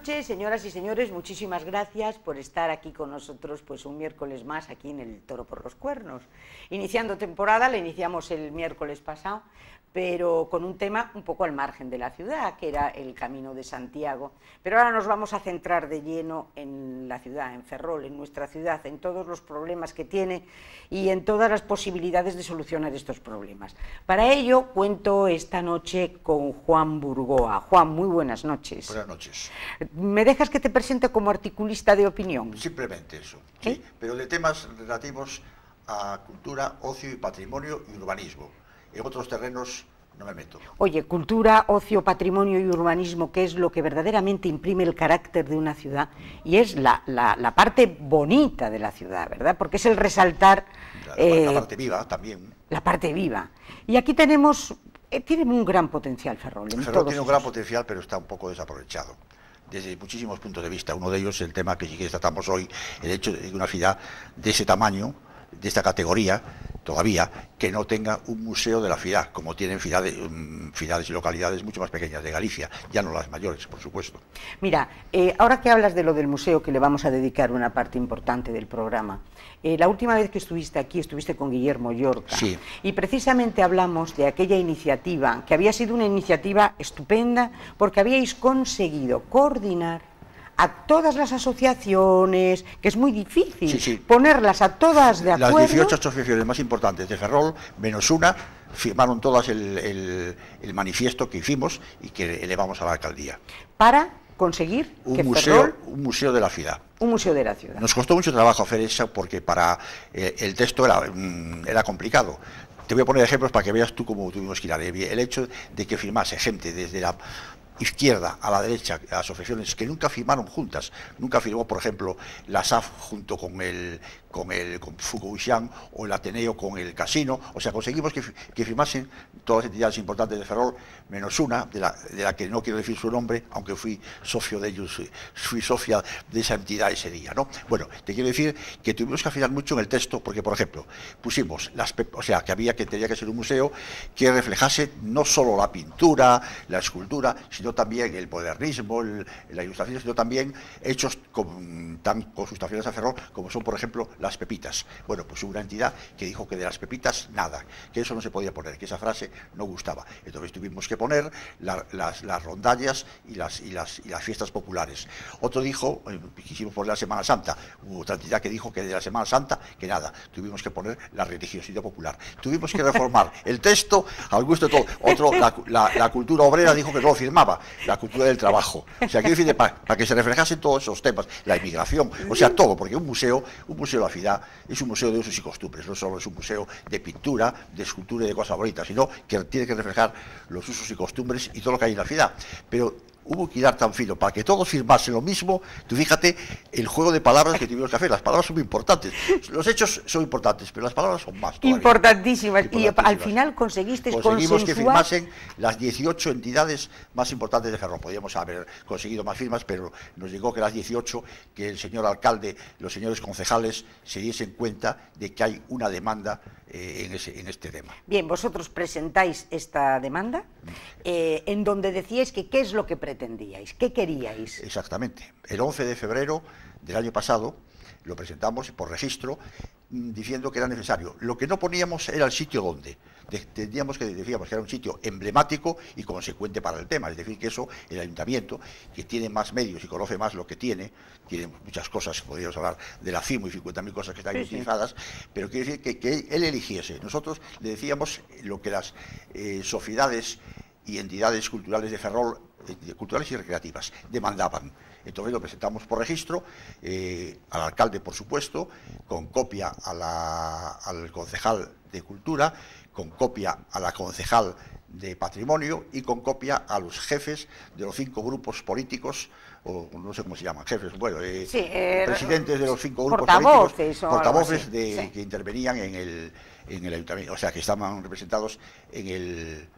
noches, señoras y señores. Muchísimas gracias por estar aquí con nosotros pues un miércoles más aquí en el Toro por los Cuernos. Iniciando temporada, la iniciamos el miércoles pasado, pero con un tema un poco al margen de la ciudad, que era el Camino de Santiago. Pero ahora nos vamos a centrar de lleno en la ciudad, en Ferrol, en nuestra ciudad, en todos los problemas que tiene y en todas las posibilidades de solucionar estos problemas. Para ello cuento esta noche con Juan Burgoa. Juan, muy buenas noches. Buenas noches. ¿Me dejas que te presente como articulista de opinión? Simplemente eso, sí, pero de temas relativos a cultura, ocio y patrimonio y urbanismo. En otros terrenos no me meto. Oye, cultura, ocio, patrimonio y urbanismo, que es lo que verdaderamente imprime el carácter de una ciudad y es la, parte bonita de la ciudad, ¿verdad? Porque es el resaltar... La, eh, parte viva también. La parte viva. Y aquí tenemos... Eh, tiene un gran potencial Ferrol. En Ferrol tiene un gran potencial, pero está un poco desaprovechado desde muchísimos puntos de vista. Uno de ellos es el tema que sí que tratamos hoy, el hecho de que una ciudad de ese tamaño, de esta categoría todavía que no tenga un museo de la ciudad, como tienen ciudades, mm, y localidades mucho más pequeñas de Galicia, ya no las mayores, por supuesto. Mira, eh, ahora que hablas de lo del museo, que le vamos a dedicar una parte importante del programa, eh, la última vez que estuviste aquí estuviste con Guillermo york y precisamente hablamos de aquella iniciativa, que había sido una iniciativa estupenda porque habíais conseguido coordinar a todas las asociaciones, que es muy difícil ponerlas a todas de acuerdo. Las 18 asociaciones más importantes de Ferrol, menos una, firmaron todas el, manifiesto que hicimos y que elevamos a la alcaldía. Para conseguir un que museo, un museo de la ciudad. Un museo de la ciudad. Nos costó mucho trabajo hacer eso porque para eh, el texto era, mm, era complicado. Te voy a poner ejemplos para que veas tú cómo tuvimos que ir. a El hecho de que firmase gente desde la izquierda a la derecha, asociaciones que nunca firmaron juntas, nunca firmó, por ejemplo, la SAF junto con el con el con o el Ateneo con el Casino. O sea, conseguimos que, que firmasen todas las entidades importantes de Ferrol, menos una, de la, que no quiero decir su nombre, aunque fui socio de ellos, eh, fui, socia de esa entidad ese día. ¿no? Bueno, te quiero decir que tuvimos que afinar mucho en el texto, porque, por ejemplo, pusimos, las, o sea, que había que tenía que ser un museo que reflejase no solo la pintura, la escultura, sino también el modernismo, la ilustración, sino también hechos con, tan consustanciales a Ferrol, como son, por ejemplo, las pepitas. Bueno, pues una entidad que dijo que de las pepitas nada, que eso no se podía poner, que esa frase no gustaba. Entonces tuvimos que poner las, rondallas y las, fiestas populares. Otro dijo, eh, quisimos poner la Semana Santa, hubo otra entidad que dijo que de la Semana Santa que nada, tuvimos que poner la religiosidad popular. Tuvimos que reformar el texto al gusto de todo. Otro, la, cultura obrera dijo que no lo firmaba, la cultura del trabajo. O sea, aquí para, que se reflejasen todos esos temas, la inmigración, o sea, todo, porque un museo, un museo ciudad es un museo de usos y costumbres, no solo es un museo de pintura, de escultura y de cosas bonitas, sino que tiene que reflejar los usos y costumbres y todo lo que hay en la ciudad. Pero hubo que ir tan fino para que todos firmasen lo mismo. Tú fíjate el juego de palabras que tuvimos que hacer. Las palabras son muy importantes. Los hechos son importantes, pero las palabras son más. Importantísimas. Y al final conseguiste Conseguimos que firmasen las 18 entidades más importantes de ferro. Podríamos haber conseguido más firmas, pero nos llegó que las 18, que el señor alcalde, los señores concejales se diesen cuenta de que hay una demanda eh, en, este tema. Bien, vosotros presentáis esta demanda, mm. eh, en donde decíais que qué es lo que ¿Qué queríais? Exactamente. El 11 de febrero del año pasado lo presentamos por registro mm, diciendo que era necesario. Lo que no poníamos era el sitio donde. Teníamos que decíamos que era un sitio emblemático y consecuente para el tema. Es decir, que eso, el ayuntamiento, que tiene más medios y conoce más lo que tiene, tiene muchas cosas, podríamos hablar de la CIMO y 50.000 cosas que están utilizadas, pero quiere decir que, él eligiese. Nosotros le decíamos lo que las eh, sociedades y entidades culturales de Ferrol eh, culturales y recreativas, demandaban. Entonces lo presentamos por registro, eh, al alcalde por supuesto, con copia a al concejal de cultura, con copia a la concejal de patrimonio y con copia a los jefes de los cinco grupos políticos, o no sé cómo se llaman, jefes, bueno, eh, presidentes de los cinco grupos políticos, portavoces que intervenían en en el ayuntamiento, o sea, que estaban representados en el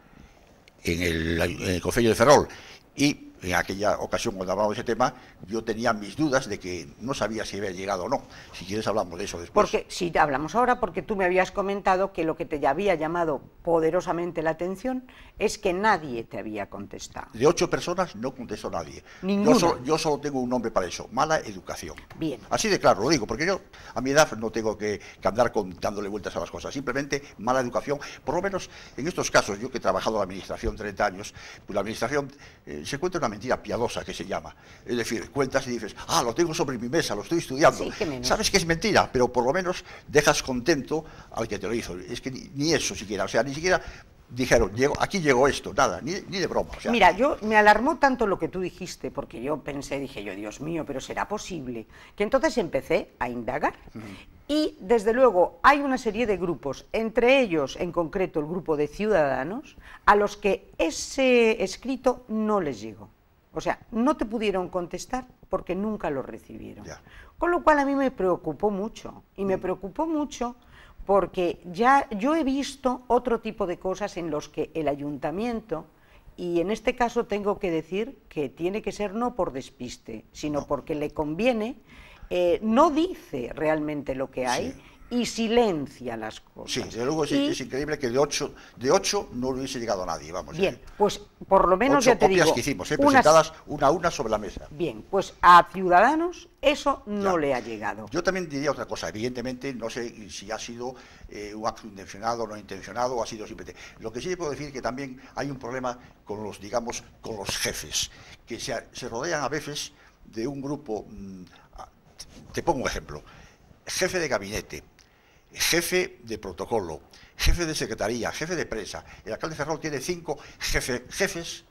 en el, Consejo de Ferrol y en aquella ocasión cuando hablamos de ese tema yo tenía mis dudas de que no sabía si había llegado o no. Si quieres hablamos de eso después. Porque si hablamos ahora, porque tú me habías comentado que lo que te había llamado poderosamente la atención es que nadie te había contestado. De ocho personas no contestó nadie. Ninguno. Yo solo, tengo un nombre para eso, mala educación. Bien. Así de claro, lo digo, porque yo a mi edad no tengo que, andar con, dándole vueltas a las cosas. Simplemente mala educación, por lo menos en estos casos, yo que he trabajado en la administración 30 años, pues la administración eh, se cuenta una mentira piadosa que se llama. Es decir, cuentas y dices, ah, lo tengo sobre mi mesa, lo estoy estudiando. Sabes que es mentira, pero por lo menos dejas contento al que te lo hizo. Es que ni, eso siquiera, o sea, ni siquiera dijeron, aquí llegó esto, nada, ni, de broma. Mira, yo me alarmó tanto lo que tú dijiste, porque yo pensé, dije yo, Dios mío, pero será posible, que entonces empecé a indagar. Y desde luego hay una serie de grupos, entre ellos en concreto el grupo de ciudadanos, a los que ese escrito no les llegó. O sea, no te pudieron contestar porque nunca lo recibieron. Con lo cual a mí me preocupó mucho. Y me mm. preocupó mucho porque ya yo he visto otro tipo de cosas en los que el ayuntamiento, y en este caso tengo que decir que tiene que ser no por despiste, sino porque le conviene, eh, no dice realmente lo que hay y silencia las cosas. Sí, desde luego es, increíble que de ocho, de ocho no hubiese llegado a nadie, vamos. Bien, pues por lo menos ya te copias que hicimos, ¿eh? presentadas una a una sobre la mesa. Bien, pues a Ciudadanos eso no le ha llegado. Yo también diría otra cosa, evidentemente no sé si ha sido eh, un acto intencionado o no intencionado, o ha sido simplemente... Lo que sí le puedo decir es que también hay un problema con los, digamos, con los jefes, que se, rodean a veces de un grupo... Mm, te pongo un ejemplo. Jefe de gabinete, jefe de protocolo, jefe de secretaría, jefe de prensa. El alcalde Ferrol tiene cinco jefes,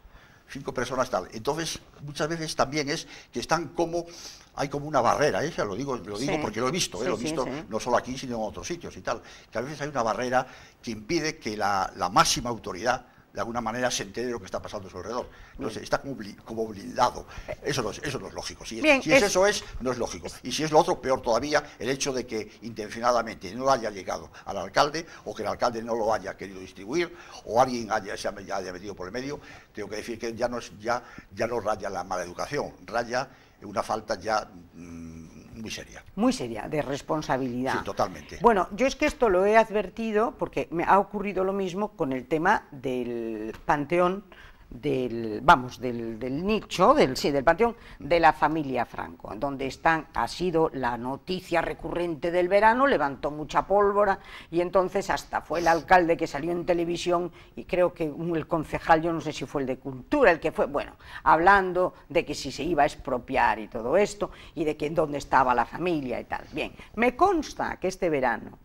cinco personas tal. Entonces, muchas veces también es que están como, hay como una barrera, ¿eh? lo digo, lo digo porque lo he visto, ¿eh? lo he visto no solo aquí, sino en otros sitios y tal, que a veces hay una barrera que impide que la máxima autoridad de alguna manera se entere lo que está pasando a su alrededor. Entonces, está como, blindado. Eh. Eso no es, eso no es lógico. Si, es, eso es, no es lógico. Y si es lo otro, peor todavía, el hecho de que intencionadamente no haya llegado al alcalde o que el alcalde no lo haya querido distribuir o alguien haya, se haya, metido por el medio, tengo que decir que ya no, ya, ya no raya la mala educación, raya una falta ya... Mm, muy seria. Muy seria, de responsabilidad. Sí, totalmente. Bueno, yo es que esto lo he advertido porque me ha ocurrido lo mismo con el tema del Panteón del, vamos, del, nicho, del, sí, del panteón de la familia Franco, donde están, ha sido la noticia recurrente del verano, levantó mucha pólvora y entonces hasta fue el alcalde que salió en televisión y creo que el concejal, yo no sé si fue el de Cultura, el que fue, bueno, hablando de que si se iba a expropiar y todo esto y de que en dónde estaba la familia y tal. Bien, me consta que este verano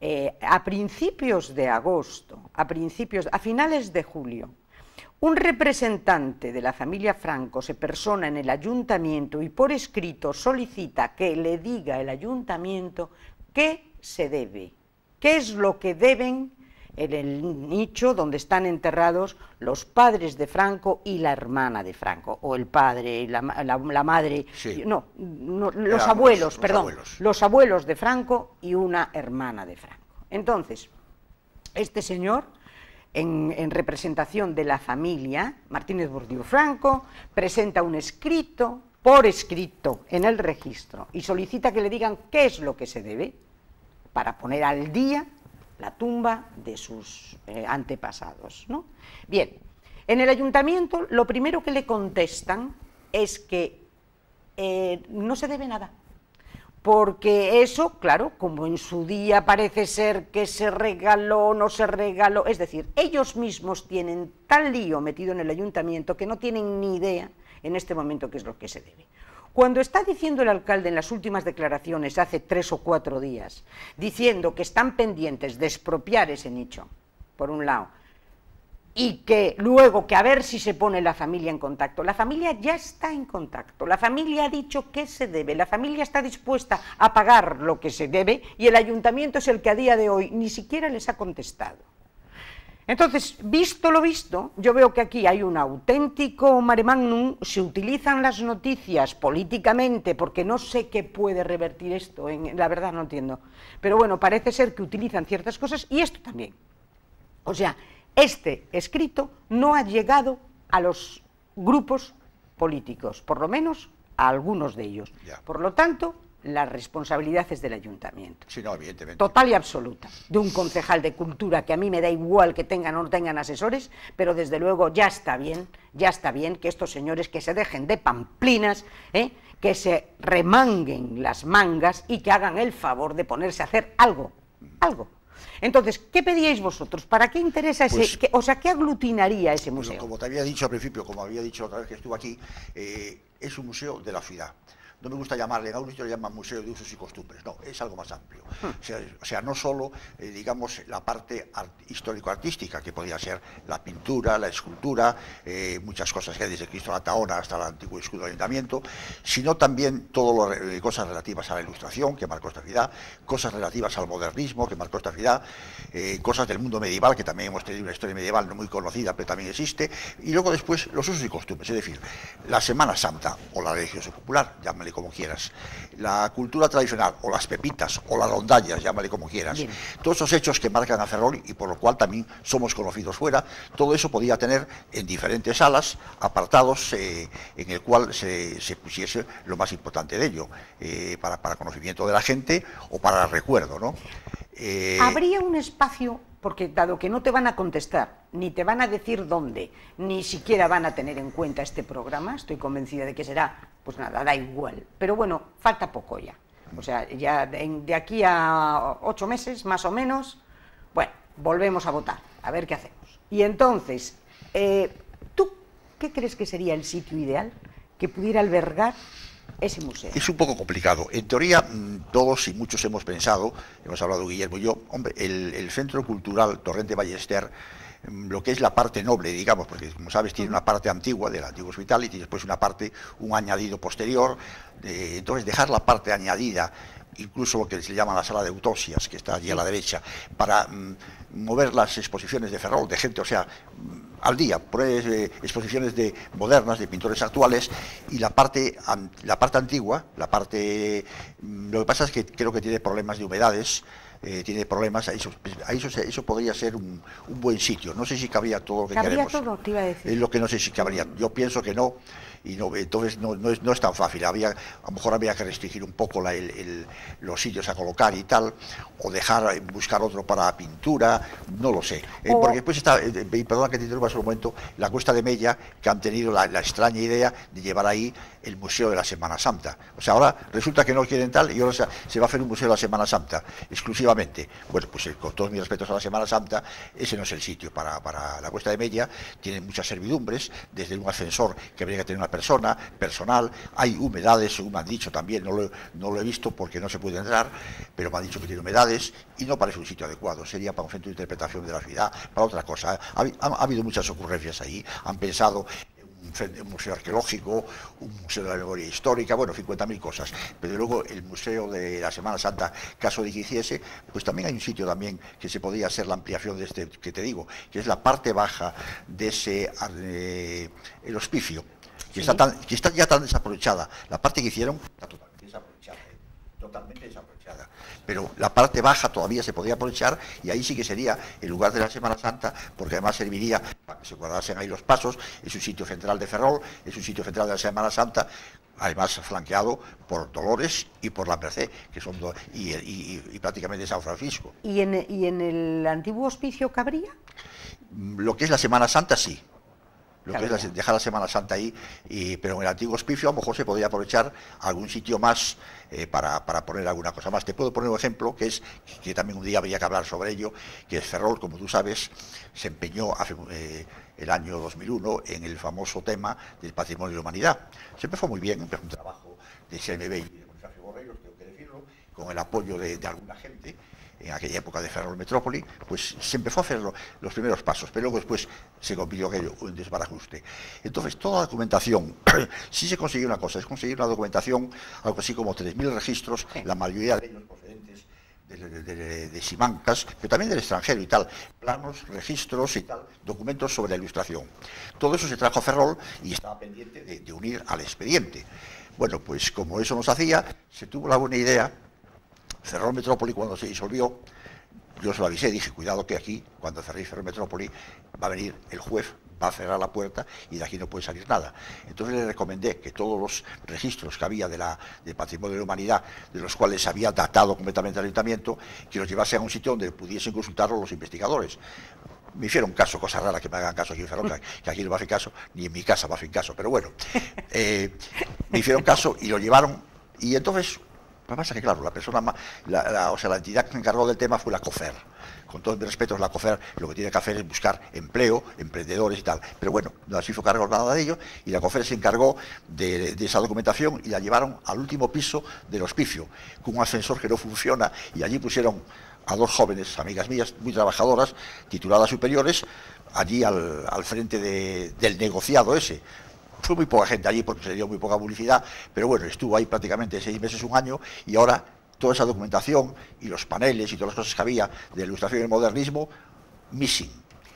eh, a principios de agosto, a principios, a finales de julio, un representante de la familia Franco se persona en el ayuntamiento y por escrito solicita que le diga el ayuntamiento qué se debe, qué es lo que deben en el nicho donde están enterrados los padres de Franco y la hermana de Franco, o el padre, la, madre, no, los abuelos, perdón, los abuelos de Franco y una hermana de Franco. Entonces, este señor en, representación de la familia, Martínez Burdiu Franco, presenta un escrito por escrito en el registro y solicita que le digan qué es lo que se debe para poner al día la tumba de sus eh, antepasados. Bien, en el ayuntamiento lo primero que le contestan es que eh, no se debe nada, porque eso, claro, como en su día parece ser que se regaló, o no se regaló, es decir, ellos mismos tienen tal lío metido en el ayuntamiento que no tienen ni idea en este momento qué es lo que se debe. Cuando está diciendo el alcalde en las últimas declaraciones, hace tres o cuatro días, diciendo que están pendientes de expropiar ese nicho, por un lado, y que luego que a ver si se pone la familia en contacto. La familia ya está en contacto, la familia ha dicho qué se debe, la familia está dispuesta a pagar lo que se debe y el ayuntamiento es el que a día de hoy ni siquiera les ha contestado. Entonces, visto lo visto, yo veo que aquí hay un auténtico mare magnum, se utilizan las noticias políticamente, porque no sé qué puede revertir esto, en, la verdad no entiendo, pero bueno, parece ser que utilizan ciertas cosas y esto también. O sea, este escrito no ha llegado a los grupos políticos, por lo menos a algunos de ellos. Por lo tanto, la responsabilidad es del ayuntamiento. Total y absoluta. De un concejal de cultura que a mí me da igual que tengan o no tengan asesores, pero desde luego ya está bien, ya está bien que estos señores que se dejen de pamplinas, ¿eh? que se remanguen las mangas y que hagan el favor de ponerse a hacer algo, algo. Entonces, ¿qué pedíais vosotros? ¿Para qué interesa ese, pues o sea, qué aglutinaría ese museo? como te había dicho al principio, como había dicho otra vez que estuve aquí, eh, es un museo de la ciudad no me gusta llamarle, en yo lo llaman Museo de Usos y Costumbres, no, es algo más amplio. Hmm. O sea, no solo, eh, digamos, la parte histórico-artística, que podría ser la pintura, la escultura, eh, muchas cosas que hay desde Cristo a la Taona hasta el antiguo escudo del Ayuntamiento, sino también todas las eh, cosas relativas a la ilustración, que marcó esta ciudad, cosas relativas al modernismo, que marcó esta ciudad, cosas del mundo medieval, que también hemos tenido una historia medieval no muy conocida, pero también existe, y luego después los usos y costumbres, es decir, la Semana Santa o la religión popular, llámale como quieras. La cultura tradicional, o las pepitas, o las rondallas, llámale como quieras. Todos esos hechos que marcan a Ferrol y por lo cual también somos conocidos fuera, todo eso podía tener en diferentes salas apartados eh, en el cual se, pusiese lo más importante de ello, eh, para, conocimiento de la gente o para recuerdo. ¿no? Eh, ¿Habría un espacio porque dado que no te van a contestar, ni te van a decir dónde, ni siquiera van a tener en cuenta este programa, estoy convencida de que será, pues nada, da igual. Pero bueno, falta poco ya. O sea, ya de aquí a ocho meses, más o menos, bueno, volvemos a votar, a ver qué hacemos. Y entonces, eh, ¿tú qué crees que sería el sitio ideal que pudiera albergar es un poco complicado. En teoría, mm, todos y muchos hemos pensado, hemos hablado Guillermo y yo, hombre, el, Centro Cultural Torrente Ballester mm, lo que es la parte noble, digamos, porque como sabes tiene una parte antigua del antiguo hospital y después una parte, un añadido posterior. Eh, entonces dejar la parte añadida, incluso lo que se llama la sala de autopsias, que está allí a la derecha, para mm, mover las exposiciones de Ferrol, de gente, o sea, al día, puedes eh, exposiciones de modernas, de pintores actuales, y la parte, la parte antigua, la parte, mm, lo que pasa es que creo que tiene problemas de humedades, eh, tiene problemas, eso, eso, eso podría ser un, buen sitio. No sé si cabría todo lo que ¿Cabría Todo, te iba a decir. Es eh, lo que no sé si cabría. Yo pienso que no, y no, entonces no, es, tan fácil. Había, a lo mejor había que restringir un poco los sitios a colocar y tal, o dejar, buscar otro para pintura, no lo sé. Eh, porque después está, eh, perdona que te interrumpa un momento, la cuesta de Mella, que han tenido la extraña idea de llevar ahí el Museo de la Semana Santa. O sea, ahora resulta que no quieren tal y ahora se, va a hacer un Museo de la Semana Santa exclusivamente. Bueno, pues con todos mis respetos a la Semana Santa, ese no es el sitio para, la cuesta de media. ...tiene muchas servidumbres, desde un ascensor que habría que tener una persona, personal. Hay humedades, según me han dicho también, no lo, no lo he visto porque no se puede entrar, pero me han dicho que tiene humedades y no parece un sitio adecuado. Sería para un centro de interpretación de la ciudad, para otra cosa. ha habido muchas ocurrencias ahí. Han pensado un museo arqueológico, un museo de la memoria histórica, bueno, 50.000 cosas. Pero luego el museo de la Semana Santa, caso de que hiciese, pues también hay un sitio también que se podría hacer la ampliación de este que te digo, que es la parte baja de ese eh, el hospicio, que, está ya tan desaprovechada. La parte que hicieron está totalmente eh, totalmente desaprovechada pero la parte baja todavía se podría aprovechar y ahí sí que sería el lugar de la Semana Santa, porque además serviría para que se guardasen ahí los pasos, es un sitio central de Ferrol, es un sitio central de la Semana Santa, además flanqueado por Dolores y por la Merced, que son y, prácticamente San Francisco. ¿Y en, ¿Y en el antiguo hospicio cabría? Lo que es la Semana Santa, sí lo que es dejar la Semana Santa ahí, pero en el antiguo hospicio a lo mejor se podría aprovechar algún sitio más eh, para, poner alguna cosa más. Te puedo poner un ejemplo que es, que también un día habría que hablar sobre ello, que es Ferrol, como tú sabes, se empeñó eh, el año 2001 en el famoso tema del patrimonio de la humanidad. Siempre fue muy bien, empezó un trabajo de CMB y de Borreiro, tengo que decirlo, con el apoyo de alguna gente, en aquella época de Ferrol Metrópoli, pues se empezó a hacer los primeros pasos, pero luego después se convirtió aquello, un desbarajuste. Entonces, toda la documentación, sí se consiguió una cosa, es conseguir una documentación, algo así como 3.000 registros, la mayoría de ellos procedentes de, de, Simancas, pero también del extranjero y tal, planos, registros y tal, documentos sobre la ilustración. Todo eso se trajo a Ferrol y estaba pendiente de unir al expediente. Bueno, pues como eso nos hacía, se tuvo la buena idea cerró Metrópoli cuando se disolvió. Yo se lo avisé, dije, cuidado que aquí, cuando cerréis Metrópoli, va a venir el juez, va a cerrar la puerta y de aquí no puede salir nada. Entonces le recomendé que todos los registros que había de, la, Patrimonio de la Humanidad, de los cuales había datado completamente el ayuntamiento, que los llevase a un sitio donde pudiesen consultarlos los investigadores me hicieron caso, cosa rara que me hagan caso aquí en Ferroca, que aquí no me hacen caso, ni en mi casa me hacen caso, pero bueno, eh, me hicieron caso y lo llevaron. Y entonces lo pasa que, claro, la persona, o sea, la entidad que se encargó del tema fue la COFER. Con todos mis respetos la COFER lo que tiene que hacer es buscar empleo, emprendedores y tal. Pero bueno, no se hizo cargo nada de ello y la COFER se encargó de, esa documentación y la llevaron al último piso del hospicio, con un ascensor que no funciona y allí pusieron a dos jóvenes, amigas mías, muy trabajadoras, tituladas superiores, allí al, frente del negociado ese fue muy poca gente allí porque se dio muy poca publicidad, pero bueno, estuvo ahí prácticamente seis meses, un año, y ahora toda esa documentación y los paneles y todas las cosas que había de ilustración y modernismo, missing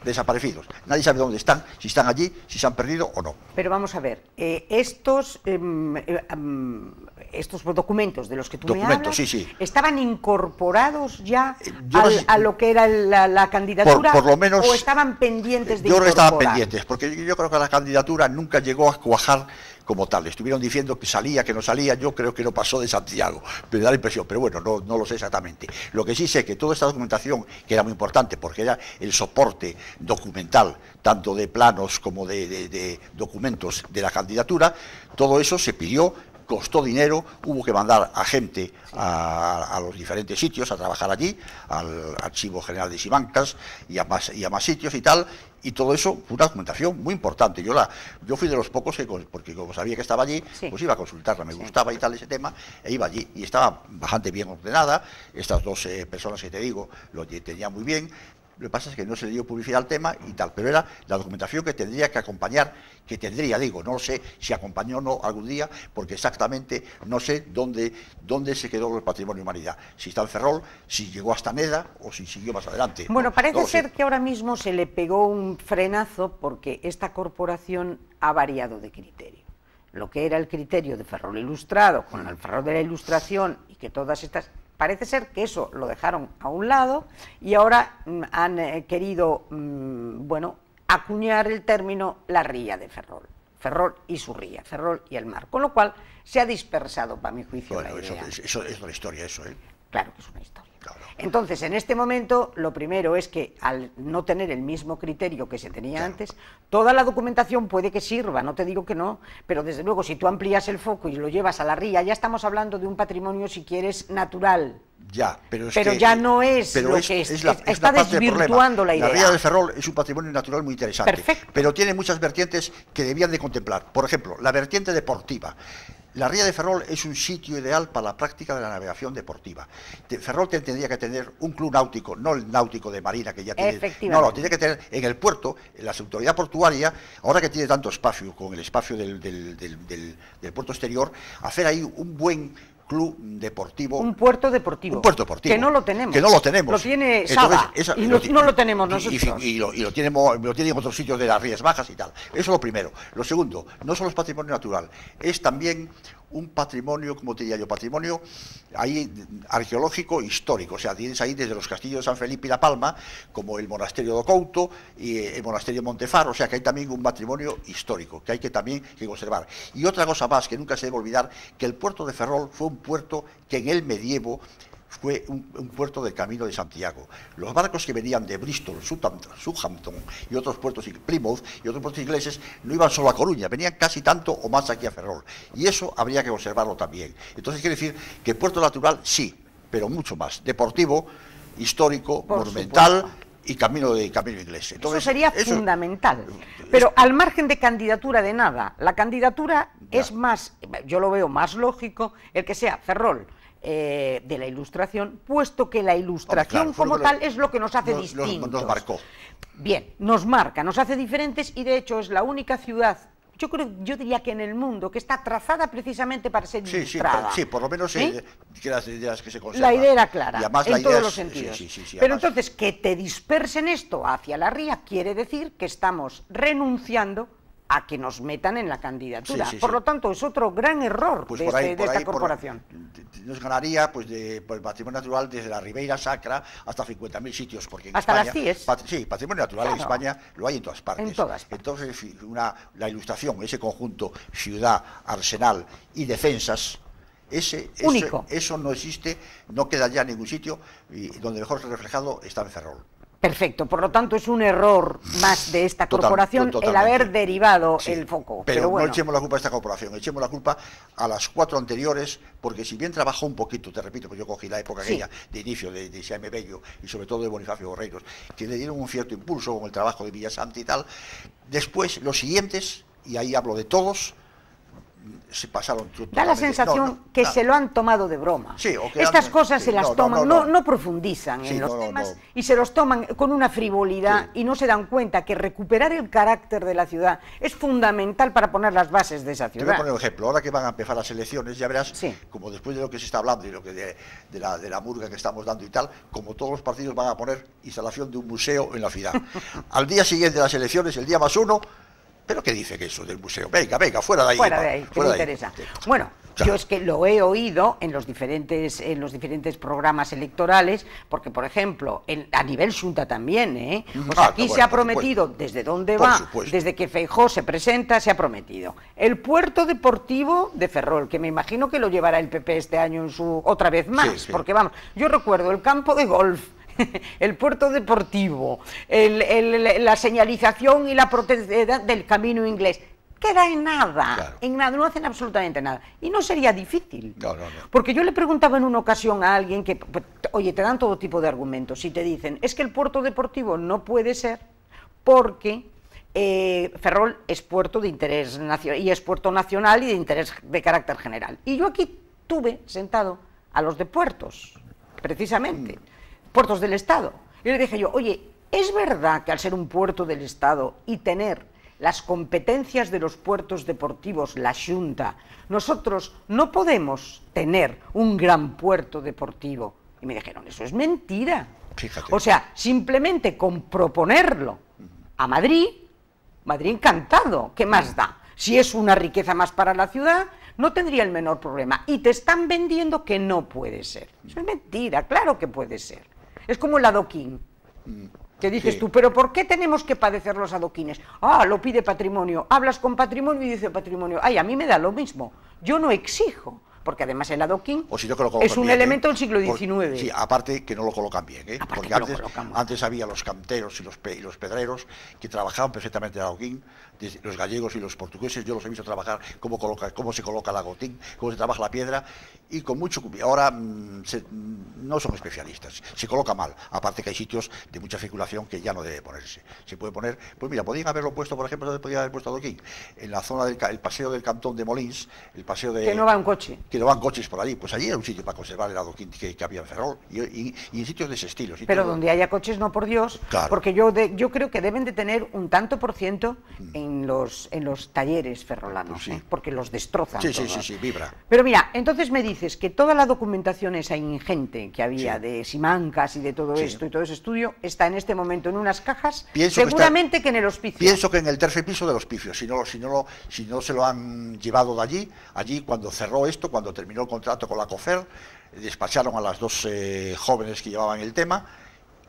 desaparecidos. Nadie sabe dónde están, si están allí, si se han perdido o no. Pero vamos a ver, eh, estos em, em, estos documentos de los que tú me hablas, estaban incorporados ya eh, a lo que era la, candidatura o estaban pendientes de Yo creo que estaban pendientes, porque yo creo que la candidatura nunca llegó a cuajar como tal. Estuvieron diciendo que salía, que no salía, yo creo que no pasó de Santiago, me da la impresión, pero bueno, no, lo sé exactamente. Lo que sí sé es que toda esta documentación, que era muy importante porque era el soporte documental, tanto de planos como de, de documentos de la candidatura, todo eso se pidió costó dinero, hubo que mandar a gente a, los diferentes sitios a trabajar allí, al Archivo General de Simancas y a más, y a más sitios y tal, y todo eso fue una documentación muy importante. Yo la, yo fui de los pocos que, porque como sabía que estaba allí, pues iba a consultarla, me gustaba y tal ese tema, e iba allí. Y estaba bastante bien ordenada, estas dos eh, personas que te digo lo tenían muy bien, lo que pasa es que no se le dio publicidad al tema y tal, pero era la documentación que tendría que acompañar, que tendría, digo, no sé si acompañó o no algún día, porque exactamente no sé dónde, dónde se quedó el patrimonio de humanidad. Si está en Ferrol, si llegó hasta Neda o si siguió más adelante. Bueno, parece ser que ahora mismo se le pegó un frenazo porque esta corporación ha variado de criterio lo que era el criterio de Ferrol Ilustrado con el Ferrol de la Ilustración y que todas estas parece ser que eso lo dejaron a un lado y ahora mm, han eh, querido, mm, bueno, acuñar el término la ría de Ferrol. Ferrol y su ría, Ferrol y el mar. Con lo cual se ha dispersado, para mi juicio, la idea. Eso, eso, es una historia, eso, ¿eh? Claro que es una historia. Entonces, en este momento, lo primero es que al no tener el mismo criterio que se tenía antes, toda la documentación puede que sirva, no te digo que no, pero desde luego si tú amplías el foco y lo llevas a la ría, ya estamos hablando de un patrimonio, si quieres, natural. Ya, pero, pero ya no es lo que es, está desvirtuando la idea. La ría de Ferrol es un patrimonio natural muy interesante, Perfecto. pero tiene muchas vertientes que debían de contemplar. Por ejemplo, la vertiente deportiva. La ría de Ferrol es un sitio ideal para la práctica de la navegación deportiva. Ferrol tendría que tener un club náutico, no el náutico de marina que ya tiene. No, no, tiene que tener en el puerto, en la autoridad portuaria, ahora que tiene tanto espacio, con el espacio del, del puerto exterior, hacer ahí un buen club deportivo. Un puerto deportivo. Un puerto deportivo. Que no lo tenemos. Que no lo tenemos. Lo tiene Saba. y no lo tenemos nosotros. Y, lo, y lo, tenemos, lo otros sitios de las Rías Bajas y tal. Eso es lo primero. Lo segundo, no solo es patrimonio natural, es también un patrimonio, como te diría yo, patrimonio ahí arqueológico histórico. O sea, tienes ahí desde los castillos de San Felipe y La Palma, como el monasterio de Couto y eh, el monasterio de Montefar. O sea, que hay también un patrimonio histórico que hay que también que conservar. Y otra cosa más que nunca se debe olvidar, que el puerto de Ferrol fue un puerto que en el medievo fue un, puerto de Camino de Santiago. Los barcos que venían de Bristol, Southampton y otros puertos, Plymouth y otros puertos ingleses, no iban solo a Coruña, venían casi tanto o más aquí a Ferrol. Y eso habría que observarlo también. Entonces quiere decir que puerto natural sí, pero mucho más. Deportivo, histórico, monumental. Y camino de camino inglés. eso sería fundamental. Pero al margen de candidatura de nada, la candidatura es más, yo lo veo más lógico, el que sea Ferrol, eh, de la ilustración, puesto que la ilustración como tal es lo que nos hace distintos. Nos, marcó. Bien, nos marca, nos hace diferentes y de hecho es la única ciudad yo creo, yo diría que en el mundo, que está trazada precisamente para ser ilustrada. Sí, por lo menos ¿Eh? las ideas que se conservan. La idea era clara, en todos los sentidos. Pero entonces, que te dispersen esto hacia la ría quiere decir que estamos renunciando a que nos metan en la candidatura. por lo tanto, es otro gran error pues de, este, esta corporación. nos ganaría pues, el patrimonio natural desde la Ribeira Sacra hasta 50.000 sitios. Porque hasta las CIES. sí, patrimonio natural en España lo hay en todas partes. En todas Entonces, una, la ilustración, ese conjunto ciudad, arsenal y defensas, ese, Eso, no existe, no queda ya en ningún sitio y donde mejor se reflejado está en Ferrol. Perfecto, por lo tanto es un error más de esta corporación el haber derivado el foco. Pero, bueno. no echemos la culpa a esta corporación, echemos la culpa a las cuatro anteriores, porque si bien trabajó un poquito, te repito, pues yo cogí la época aquella de inicio de, de Bello y sobre todo de Bonifacio Borreiros, que le dieron un cierto impulso con el trabajo de Villasante y tal, después los siguientes, y ahí hablo de todos, se pasaron Da la sensación que se lo han tomado de broma. Estas cosas se las toman, no, profundizan en los temas y se los toman con una frivolidad y no se dan cuenta que recuperar el carácter de la ciudad es fundamental para poner las bases de esa ciudad. Te voy a poner un ejemplo. Ahora que van a empezar las elecciones, ya verás, como después de lo que se está hablando y lo que de, la, de la murga que estamos dando y tal, como todos los partidos van a poner instalación de un museo en la ciudad. Al día siguiente de las elecciones, el día más uno, ¿Pero qué dice que eso del museo? Venga, venga, fuera de ahí. Fuera de ahí, interesa. Bueno, yo es que lo he oído en los diferentes, en los diferentes programas electorales, porque, por ejemplo, a nivel Junta también, ¿eh? Ah, aquí se ha prometido, desde dónde va, desde que Feijó se presenta, se ha prometido. El puerto deportivo de Ferrol, que me imagino que lo llevará el PP este año en su otra vez más, porque vamos, yo recuerdo el campo de golf el puerto deportivo, la señalización y la protección del camino inglés. Queda en nada, en nada, no hacen absolutamente nada. Y no sería difícil. Porque yo le preguntaba en una ocasión a alguien que, pues, oye, te dan todo tipo de argumentos y te dicen, es que el puerto deportivo no puede ser porque eh, Ferrol es puerto de interés nacional y es puerto nacional y de interés de carácter general. Y yo aquí tuve sentado a los de puertos, precisamente. Mm puertos del Estado. Y le dije yo, oye, ¿es verdad que al ser un puerto del Estado y tener las competencias de los puertos deportivos, la Junta, nosotros no podemos tener un gran puerto deportivo? Y me dijeron, eso es mentira. O sea, simplemente con proponerlo a Madrid, Madrid encantado, ¿qué más da? Si es una riqueza más para la ciudad, no tendría el menor problema. Y te están vendiendo que no puede ser. Eso es mentira, claro que puede ser. Es como el adoquín. Que dices tú, pero ¿por qué tenemos que padecer los adoquines? Ah, lo pide patrimonio. Hablas con patrimonio y dice patrimonio, ay, a mí me da lo mismo. Yo no exijo porque además el adoquín es un ¿eh? elemento del siglo XIX. sí, aparte que no lo colocan bien, ¿eh? porque antes, había los canteros y los, y los, pedreros que trabajaban perfectamente el adoquín, los gallegos y los portugueses, yo los he visto trabajar cómo, coloca, cómo se coloca la gotín, cómo se trabaja la piedra, y con mucho... Ahora mm, no son especialistas, se coloca mal, aparte que hay sitios de mucha circulación que ya no debe ponerse. Se puede poner, pues mira, podrían haberlo puesto, por ejemplo, se haber puesto adoquín? En la zona del el paseo del Cantón de Molins, el paseo de... Que no un coche. Que no van coches por allí, pues allí era un sitio para conservar el adoquín que, había en Ferrol, y, en sitios de ese estilo. Pero donde haya coches, no por Dios, porque yo, yo creo que deben de tener un tanto por ciento mm. en en los, en los talleres ferrolanos, pues ¿eh? porque los destrozan. Sí, sí, sí, sí, vibra. Pero mira, entonces me dices que toda la documentación esa ingente que había de Simancas y de todo esto y todo ese estudio está en este momento en unas cajas, pienso seguramente que, en el hospicio. Pienso que en el tercer piso del hospicio, si no, si, no si no se lo han llevado de allí, allí cuando cerró esto, cuando terminó el contrato con la COFER, despacharon a las dos eh, jóvenes que llevaban el tema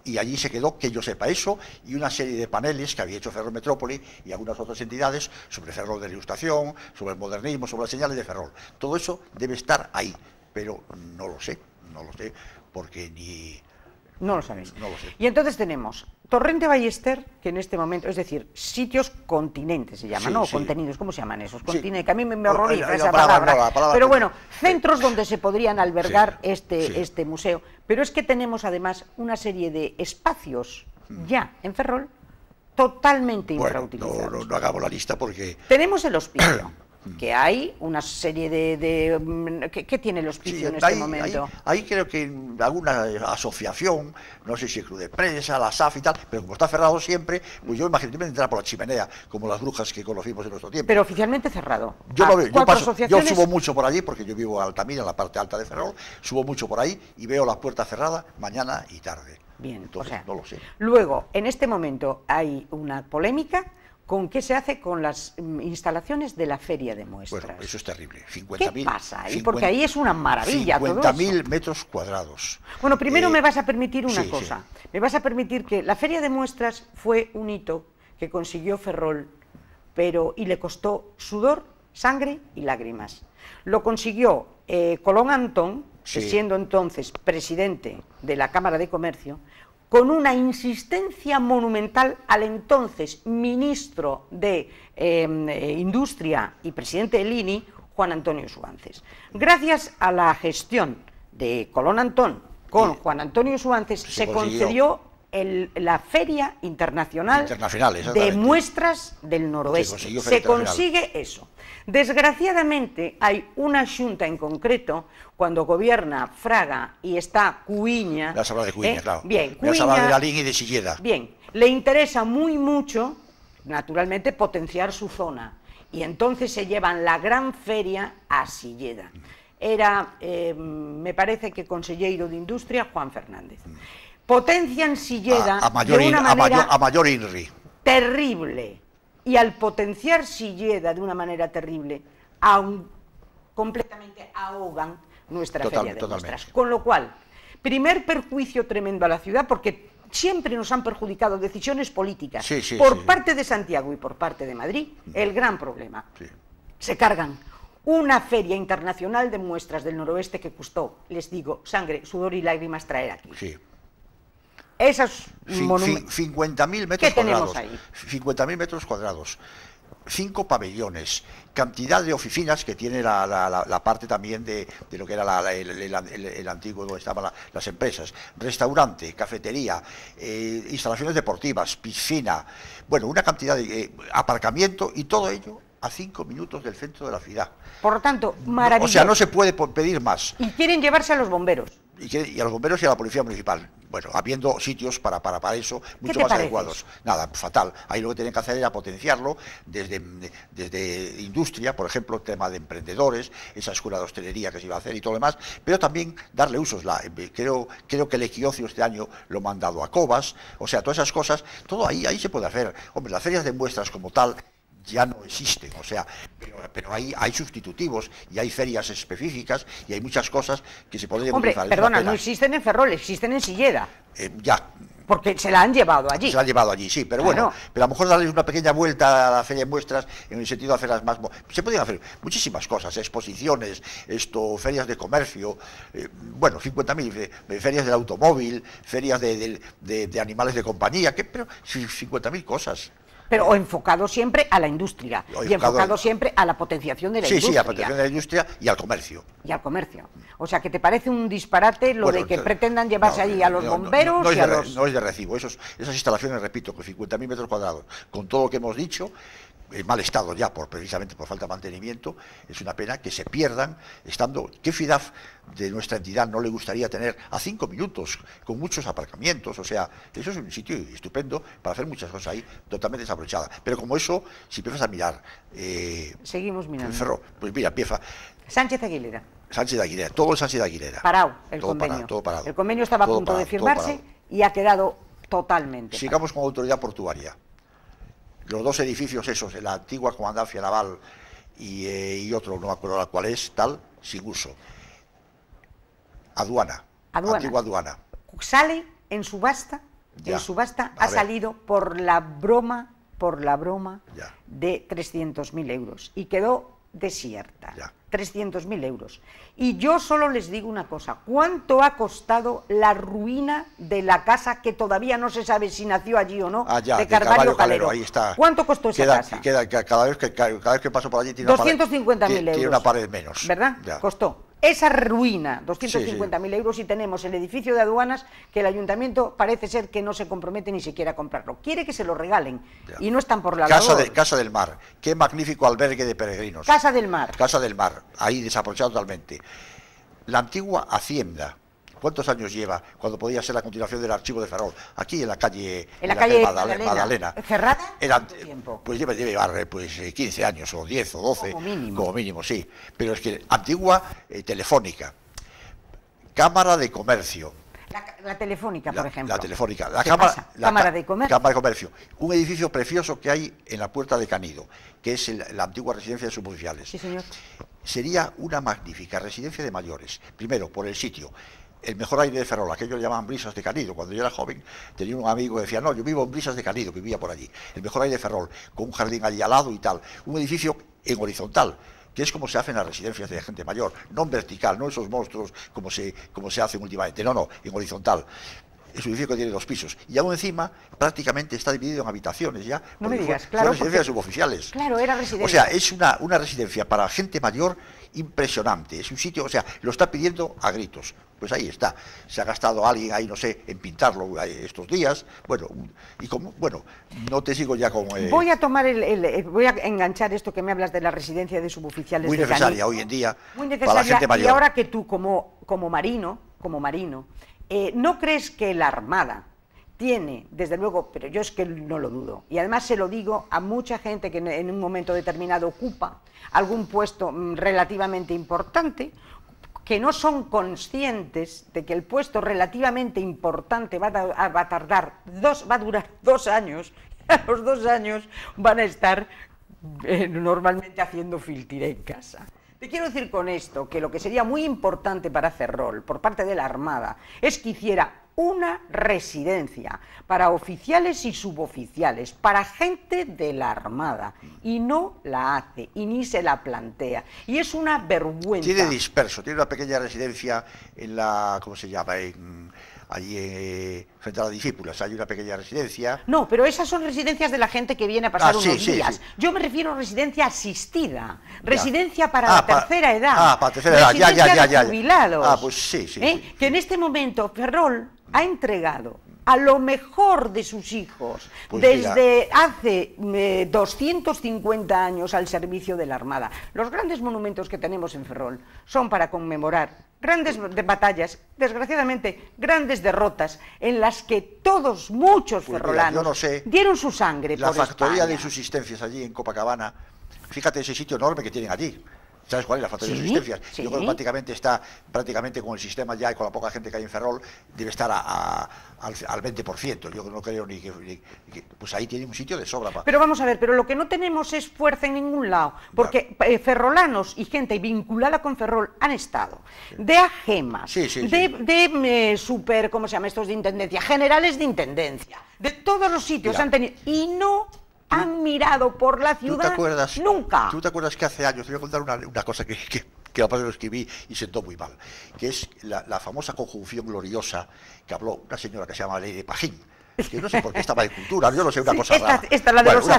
y allí se quedó, que yo sepa eso, y una serie de paneles que había hecho Ferrol Metrópoli y algunas otras entidades sobre Ferrol de Ilustración, sobre el modernismo, sobre las señales de Ferrol. Todo eso debe estar ahí, pero no lo sé, no lo sé, porque ni... No lo sabéis. No lo sé. Y entonces tenemos Torrente Ballester, que en este momento, es decir, sitios continentes se llaman, ¿no? Contenidos, ¿cómo se llaman esos? Continentes, que a mí me, oh, horroriza eh, esa eh, palabra. pero bueno, centros donde se podrían albergar este, este museo. Pero es que tenemos además una serie de espacios hmm. ya en Ferrol totalmente infrautilizados. No, no, la lista porque... Tenemos el hospicio. que hay una serie de... de mm, ¿qué, tiene el hospicio en este momento? Ahí, creo que alguna eh, asociación, no sé si el Club de Prensa, la SAF y tal, pero como está cerrado siempre, pues yo imagino que entrar por la chimenea, como las brujas que conocimos en nuestro tiempo. Pero oficialmente cerrado. Yo, yo, subo mucho por allí, porque yo vivo en Altamira, en la parte alta de Ferrol, subo mucho por ahí y veo las puertas cerradas mañana y tarde. Bien, Entonces, no lo sé. Luego, en este momento hay una polémica ¿Con qué se hace con las mm, instalaciones de la feria de muestras? eso es terrible. 50 ¿Qué pasa Porque ahí es una maravilla 50.000 metros cuadrados. Bueno, primero eh, me vas a permitir una cosa. Me vas a permitir que la feria de muestras fue un hito que consiguió Ferrol, pero y le costó sudor, sangre y lágrimas. Lo consiguió eh, Colón Antón, siendo entonces presidente de la Cámara de Comercio, con una insistencia monumental al entonces ministro de em, eh, Industria y presidente del INI, Juan Antonio Suárez. Gracias a la gestión de Colón Antón con Juan Antonio Suárez se concedió la Feria Internacional, de Muestras del Noroeste. Se consigue eso. Desgraciadamente hay una junta en concreto, cuando gobierna Fraga y está Cuiña... La de Cuiña, ¿eh? claro. Bien, Cuiña, de de Silleda. Bien, le interesa muy mucho, naturalmente, potenciar su zona. Y entonces se llevan la gran feria a Silleda. Mm. Era, eh, me parece que, conselleiro de Industria, Juan Fernández. Mm. Potencian Silleda a, mayor, de una manera a mayor, INRI. terrible. Y al potenciar Silleda de una manera terrible, aún completamente ahogan nuestra feria de muestras. Con lo cual, primer perjuicio tremendo a la ciudad porque siempre nos han perjudicado decisiones políticas por parte de Santiago y por parte de Madrid, mm. el gran problema. Se cargan una feria internacional de muestras del noroeste que costó, les digo, sangre, sudor y lágrimas traer aquí. Sí, esos 50.000 metros cuadrados. metros cuadrados. Cinco pabellones, cantidad de oficinas que tiene la, parte también de, lo que era el, antiguo donde estaban las empresas, restaurante, cafetería, eh, instalaciones deportivas, piscina, bueno, una cantidad de eh, aparcamiento y todo ello a cinco minutos del centro de la ciudad. Por lo tanto, maravilloso. O sea, no se puede pedir más. Y quieren llevarse a los bomberos y, a los bomberos y a la policía municipal. Bueno, habiendo sitios para, para, para eso mucho más adecuados. Nada, fatal. Ahí lo que tienen que hacer era potenciarlo desde, desde industria, por ejemplo, el tema de emprendedores, esa escuela de hostelería que se iba a hacer y todo lo demás, pero también darle usos. La, creo, creo que el equiocio este año lo mandado a Cobas, o sea, todas esas cosas, todo ahí, ahí se puede hacer. Hombre, las ferias de muestras como tal ya no existen, o sea, pero, hay, sustitutivos y hay ferias específicas y hay muchas cosas que se pueden Hombre, perdona, no existen en Ferrol, existen en Silleda. Eh, ya, porque se la han llevado allí. Se la han llevado allí, sí, pero bueno, pero a lo mejor darles una pequeña vuelta a la feria de muestras en el sentido de hacerlas más... Se podrían hacer muchísimas cosas, exposiciones, esto, ferias de comercio, eh, bueno, 50.000, eh, ferias del automóvil, ferias de, animales de compañía, que, pero 50.000 cosas pero enfocado siempre a la industria y enfocado, siempre a la potenciación de la industria. Sí, sí, a potenciación de la industria y al comercio. Y al comercio. O sea, que te parece un disparate lo de que pretendan llevarse allí a los bomberos y a los... No es de recibo. Esos, esas instalaciones, repito, con 50.000 metros cuadrados, con todo lo que hemos dicho, en mal estado ya, por, precisamente por falta de mantenimiento, es una pena que se pierdan, estando, ¿qué FIDAF de nuestra entidad no le gustaría tener a cinco minutos, con muchos aparcamientos? O sea, eso es un sitio estupendo para hacer muchas cosas ahí, totalmente desaprovechada. Pero como eso, si empiezas a mirar... Eh, Seguimos mirando. Ferro, pues mira, empieza... Sánchez Aguilera. Sánchez Aguilera, todo el Sánchez Aguilera. Parado, el convenio. todo parado. El convenio estaba a punto de firmarse y ha quedado totalmente. Sigamos con con autoridad portuaria los dos edificios esos, la antigua comandancia naval eh, y, otro, no me acuerdo cuál es, tal, sin uso. Aduana. aduana. Antigua aduana. Sale en subasta, en subasta ha salido por la broma, por la broma de 300.000 euros y quedó desierta. 300.000 euros. Y yo solo les digo una cosa, ¿cuánto ha costado la ruina de la casa que todavía no se sabe si nació allí o no? Allá, ah, de Carvalho, Calero. Ahí está. ¿Cuánto costó esa casa? cada, vez que, cada vez que paso por allí tiene 250.000 euros. Tiene una pared menos. ¿Verdad? Costó esa ruina, 250.000 euros, y tenemos el edificio de aduanas que el ayuntamiento parece ser que no se compromete ni siquiera a comprarlo. Quiere que se lo regalen y no están por la Casa, Casa del Mar, qué magnífico albergue de peregrinos. Casa del Mar. Casa del Mar, ahí desaprovechado totalmente. La antigua hacienda, ¿Cuántos años lleva cuando podía ser la continuación del archivo de Ferrol? Aquí en la calle, Madalena. ¿Cerrada? tiempo? Pues lleva, 15 pues, eh, años o 10 o 12. Como mínimo. Como mínimo, sí. Pero es que antigua eh, telefónica, Cámara de Comercio, la, telefónica, por ejemplo. La telefónica. La, cámara, cámara, de comercio. Un edificio precioso que hay en la puerta de Canido, que es la antigua residencia de suboficiales. Sí, señor. Sería una magnífica residencia de mayores. Primero, por el sitio el mejor aire de Ferrol, aquello le llamaban brisas de Canido. Cuando yo era joven tenía un amigo que decía, no, yo vivo en brisas de Canido, vivía por allí. El mejor aire de Ferrol, con un jardín allí al lado y tal. Un edificio en horizontal, que es como se hacen las residencias de gente mayor, no en vertical, no esos monstruos como se, como se hacen últimamente, no, no, en horizontal. Es un edificio que tiene dos pisos. Y aún encima prácticamente está dividido en habitaciones ya. No me digas, claro. residencias suboficiales. Claro, era residencia. O sea, es una, una residencia para gente mayor impresionante. Es un sitio, o sea, lo está pidiendo a gritos. Pues ahí está. Se ha gastado alguien ahí, no sé, en pintarlo eh, estos días. Bueno, y como, bueno, no te sigo ya como. Eh, voy a tomar el, eh, voy a enganchar esto que me hablas de la residencia de suboficiales. Muy necesaria hoy en día. Muy necesaria. Para la gente Y ahora que tú como, como marino, como marino, ¿no crees que la Armada tiene, desde luego, pero yo es que no lo dudo. Y además se lo digo a mucha gente que en un momento determinado ocupa algún puesto mm, relativamente importante, que no son conscientes de que el puesto relativamente importante va ah, a, tardar dos, va a durar dos años, y a los dos años van a estar eh, normalmente haciendo filtire en casa. Te quiero decir con esto que lo que sería muy importante para Ferrol por parte de la Armada, es que hiciera una residencia para oficiales y suboficiales, para gente de la Armada, y no la hace, y ni se la plantea. Y es una vergüenza. Tiene disperso, tiene una pequeña residencia en la, ¿cómo se llama? En, allí eh, frente a las discípulas, hay una pequeña residencia. No, pero esas son residencias de la gente que viene a pasar ah, unos días. Yo me refiero a residencia asistida, residencia para ah, la tercera edad. Ah, para tercera edad, ya, ya, ya. Jubilados, ah, pues sí, ¿eh? sí, Que en este momento Ferrol ha entregado a lo mejor de sus hijos pues desde hace 250 eh, años al servicio de la Armada. Los grandes monumentos que tenemos en Ferrol son para conmemorar grandes batallas, desgraciadamente grandes derrotas en las que todos, muchos pues ferrolanos dieron su sangre. La factoría de subsistencias allí en Copacabana, fíjate ese sitio enorme que tienen allí. ¿Sabes cuál es la falta de resistencia? Yo creo que prácticamente está, prácticamente con el sistema ya y con la poca gente que hay en Ferrol, debe estar al, 20%. Yo no creo ni que, Pues ahí tiene un sitio de sobra. para. Pero vamos a ver, pero lo que no tenemos es fuerza en ningún lado, porque eh, ferrolanos y gente vinculada con Ferrol han estado. De AGEMAS, de, eh, super, ¿cómo se llama estos de intendencia? Generales de intendencia. De todos los sitios han tenido. Y no han mirado por la ciudad. nunca. ¿Tú te acuerdas que hace años, te voy a contar una, cosa que, que, que lo escribí y sentó muy mal, que es la, famosa conjunción gloriosa que habló una señora que se llama Ley de Pajín. Que no sé por qué estaba de cultura, yo no sé, una cosa esta, rara. Esta, la de los una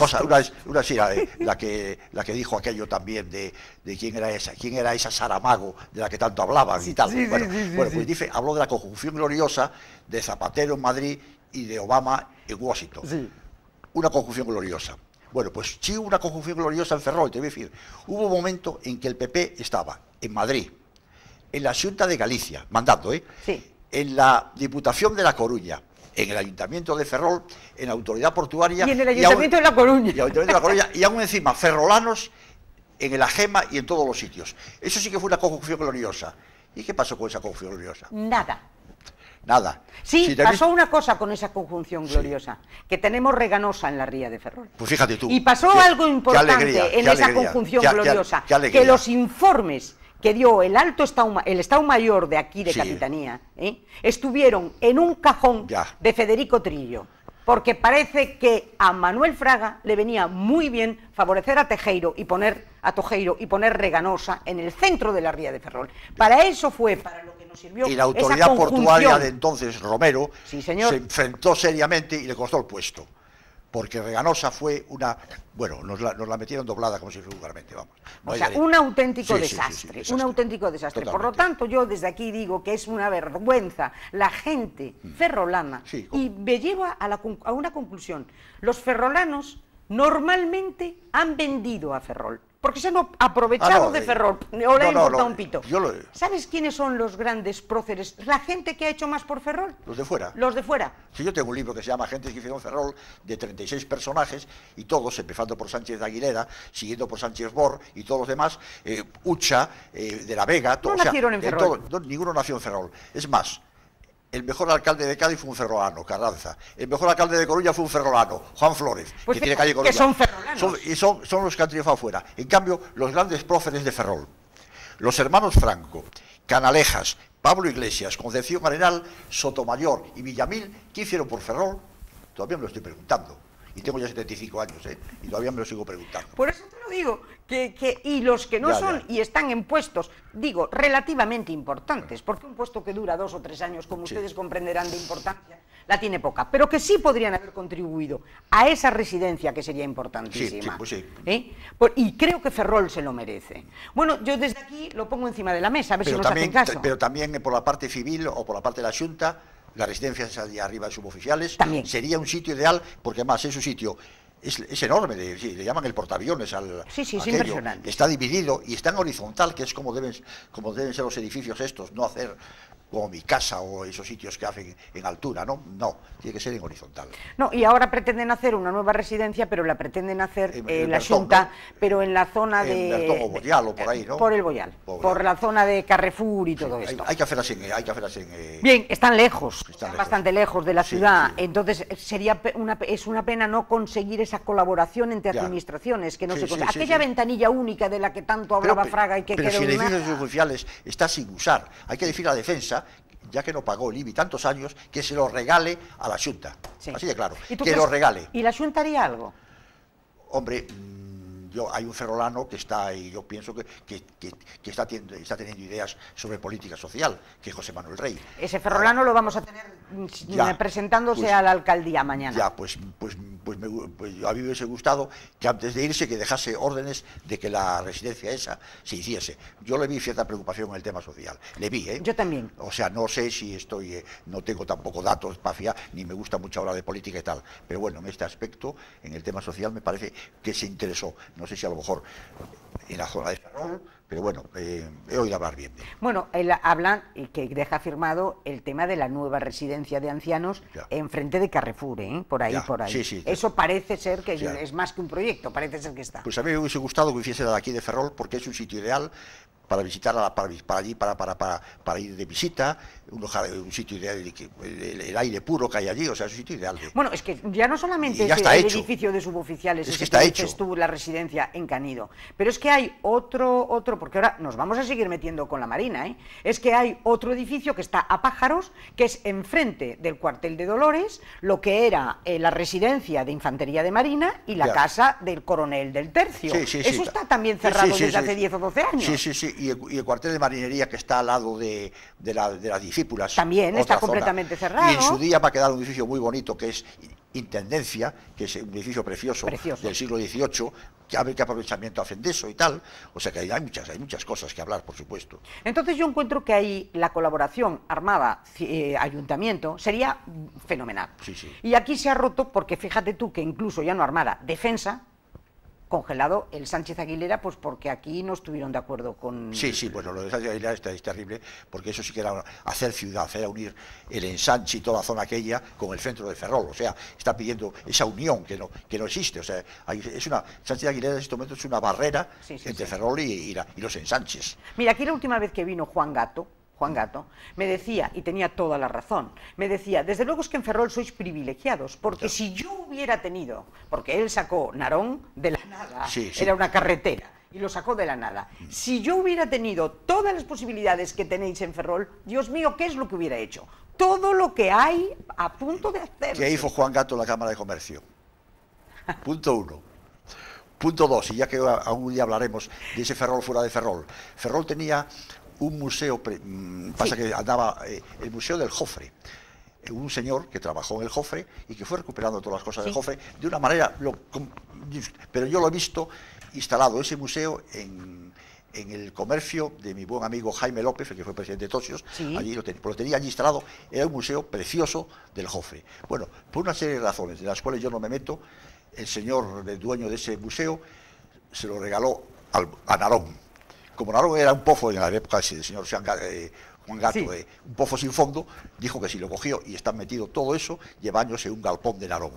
una, sí, la, que, la que dijo aquello también de, quién era esa, quién era esa Saramago de la que tanto hablaban y tal. bueno, bueno pues dice, habló de la conjunción gloriosa de Zapatero en Madrid y de Obama en Washington una conjunción gloriosa. Bueno, pues sí una conjunción gloriosa en Ferrol, te voy a decir. Hubo un momento en que el PP estaba en Madrid, en la ciunta de Galicia, mandando, ¿eh? Sí. En la Diputación de La Coruña, en el Ayuntamiento de Ferrol, en la Autoridad Portuaria. Y en el Ayuntamiento de La Coruña. Y el Ayuntamiento de La Coruña, y aún encima, ferrolanos en el Ajema y en todos los sitios. Eso sí que fue una conjunción gloriosa. ¿Y qué pasó con esa conjunción gloriosa? Nada. Nada. Sí, pasó una cosa con esa conjunción gloriosa, que tenemos reganosa en la ría de Ferrol. Pues fíjate tú. Y pasó algo importante en esa conjunción gloriosa, que los informes que dio el alto Estado, el Estado Mayor de aquí, de Capitanía, ¿eh? estuvieron en un cajón de Federico Trillo porque parece que a Manuel Fraga le venía muy bien favorecer a Tejeiro y poner a Tojeiro y poner Reganosa en el centro de la ría de Ferrol. Para eso fue para y la autoridad portuaria de entonces, Romero, se enfrentó seriamente y le costó el puesto. Porque Reganosa fue una. Bueno, nos la, metieron doblada, como si vulgarmente, vamos. o sea, un auténtico desastre, Un auténtico desastre. Por lo tanto, yo desde aquí digo que es una vergüenza la gente mm. ferrolana. y me lleva a una conclusión. Los ferrolanos normalmente han vendido a Ferrol. Porque se han aprovechado ah, de eh, Ferrol, no le un pito. ¿Sabes quiénes son los grandes próceres? La gente que ha hecho más por Ferrol. Los de fuera. Los de fuera. Sí, yo tengo un libro que se llama Gente que hicieron Ferrol, de 36 personajes, y todos, empezando por Sánchez de Aguilera, siguiendo por Sánchez Bor y todos los demás, eh, Ucha, eh, de la Vega, todos. No nacieron en eh, Ferrol. ninguno nació en Ferrol. Es más, el mejor alcalde de Cádiz fue un ferroano, Carranza. El mejor alcalde de Coruña fue un ferrolano, Juan Flores, que pues tiene calle Coruña. Que son ferrolanos. y son, son, los que han triunfado fuera. En cambio, los grandes próceres de Ferrol, los hermanos Franco, Canalejas, Pablo Iglesias, Concepción Arenal, Sotomayor y Villamil, ¿qué hicieron por Ferrol? Todavía me lo estoy preguntando. Y tengo ya 75 años, ¿eh? Y todavía me lo sigo preguntando. Por eso te lo digo, que, y los que no son y están en puestos, digo, relativamente importantes, porque un puesto que dura dos o tres años, como ustedes comprenderán de importancia, la tiene poca, pero que sí podrían haber contribuido a esa residencia que sería importantísima. Sí, sí, pues sí. ¿eh? y creo que Ferrol se lo merece. Bueno, yo desde aquí lo pongo encima de la mesa, a ver si nos también, hacen caso. Pero también por la parte civil o por la parte de la Junta residencia residencia de arriba de suboficiales, También. sería un sitio ideal, porque además es un sitio es, enorme, le, llaman el portaaviones al Está dividido y está en horizontal, que es como deben, como deben ser los edificios estos, no hacer como mi casa o esos sitios que hacen en altura, ¿no? No, tiene que ser en horizontal. No, y ahora pretenden hacer una nueva residencia, pero la pretenden hacer en, eh, la Junta, pero en la zona de... Boyal o por ahí, ¿no? Por el Boyal, por, la zona de Carrefour y todo esto. Hay que hacer así, Hay que en eh, Bien, están lejos, están, bastante lejos de la ciudad, entonces eh, sería una, es una pena no conseguir esa colaboración entre administraciones, que no se Aquella ventanilla única de la que tanto hablaba Fraga y que... Pero si edificios judiciales está sin usar, hay que decir la defensa ya que no pagó el IBI tantos años, que se lo regale a la Junta. Así de claro, que lo regale. ¿Y la Junta haría algo? Hombre, yo, hay un ferrolano que está, y yo pienso que, está, teniendo, está teniendo ideas sobre política social, que es José Manuel Rey. Ese ferrolano lo vamos a tener mm, presentándose pues, a la alcaldía mañana. Ya, pues, pues, pues, me, pues, a mí me hubiese gustado que antes de irse, que dejase órdenes de que la residencia esa se hiciese. Yo le vi cierta preocupación en el tema social, le vi, ¿eh? Yo también. O sea, no sé si estoy, eh, no tengo tampoco datos para fiar, ni me gusta mucho hablar de política y tal, pero bueno, en este aspecto, en el tema social, me parece que se interesó no sé si a lo mejor en la zona de Ferrol, pero bueno, eh, he oído hablar bien. Bueno, él habla, que deja firmado el tema de la nueva residencia de ancianos enfrente de Carrefour, ¿eh? por ahí, por ahí. Eso parece ser que es más que un proyecto, parece ser que está. Pues a mí me hubiese gustado que hubiese de aquí de Ferrol, porque es un sitio ideal para visitar para, allí, para, para, para, ir de visita, un, sitio ideal, el, aire puro que hay allí, o sea, es un sitio ideal. Bueno, es que ya no solamente es el, edificio de suboficiales, es que, está hecho. la residencia en Canido, pero es que hay otro, otro, porque ahora nos vamos a seguir metiendo con la Marina, ¿eh? es que hay otro edificio que está a pájaros, que es enfrente del cuartel de Dolores, lo que era eh, la residencia de Infantería de Marina y la casa del coronel del Tercio. Eso está también cerrado desde hace 10 o 12 años. Sí, sí, sí y el, cuartel de marinería que está al lado de, las discípulas. También está completamente cerrado. Y en su día va a quedar un edificio muy bonito que es Intendencia, que es un edificio precioso, del siglo XVIII, que a ver qué aprovechamiento hacen de eso y tal. O sea que hay, hay, muchas, hay muchas cosas que hablar, por supuesto. Entonces yo encuentro que ahí la colaboración Armada-Ayuntamiento eh, sería fenomenal. Y aquí se ha roto porque fíjate tú que incluso ya no Armada, Defensa congelado el Sánchez Aguilera, pues porque aquí no estuvieron de acuerdo con... Sí, sí, bueno, pues lo de Sánchez Aguilera es, terrible, porque eso sí que era hacer ciudad, era unir el ensanche y toda la zona aquella con el centro de Ferrol, o sea, está pidiendo esa unión que no, que no existe, o sea, es una, Sánchez Aguilera en este momento es una barrera entre Ferrol y, y los ensanches. Mira, aquí la última vez que vino Juan Gato, Juan Gato, me decía, y tenía toda la razón, me decía, desde luego es que en Ferrol sois privilegiados, porque si yo hubiera tenido, porque él sacó Narón de la nada, era una carretera, y lo sacó de la nada, mm. si yo hubiera tenido todas las posibilidades que tenéis en Ferrol, Dios mío, ¿qué es lo que hubiera hecho? Todo lo que hay a punto de hacer. ahí fue Juan Gato en la Cámara de Comercio? Punto uno. Punto dos, y ya que algún día hablaremos de ese Ferrol fuera de Ferrol. Ferrol tenía un museo, mm, pasa que andaba eh, el Museo del Jofre, eh, un señor que trabajó en el Jofre y que fue recuperando todas las cosas del Jofre de una manera, pero yo lo he visto instalado ese museo en, el comercio de mi buen amigo Jaime López, el que fue presidente de Tosios, allí pues lo, tenía allí instalado, era un museo precioso del Jofre. Bueno, por una serie de razones, de las cuales yo no me meto, el señor el dueño de ese museo se lo regaló a Narón, como Narón era un pofo en la época del señor Juan Gato, un pofo sin fondo, dijo que si lo cogió y está metido todo eso, llevándose un galpón de Narón.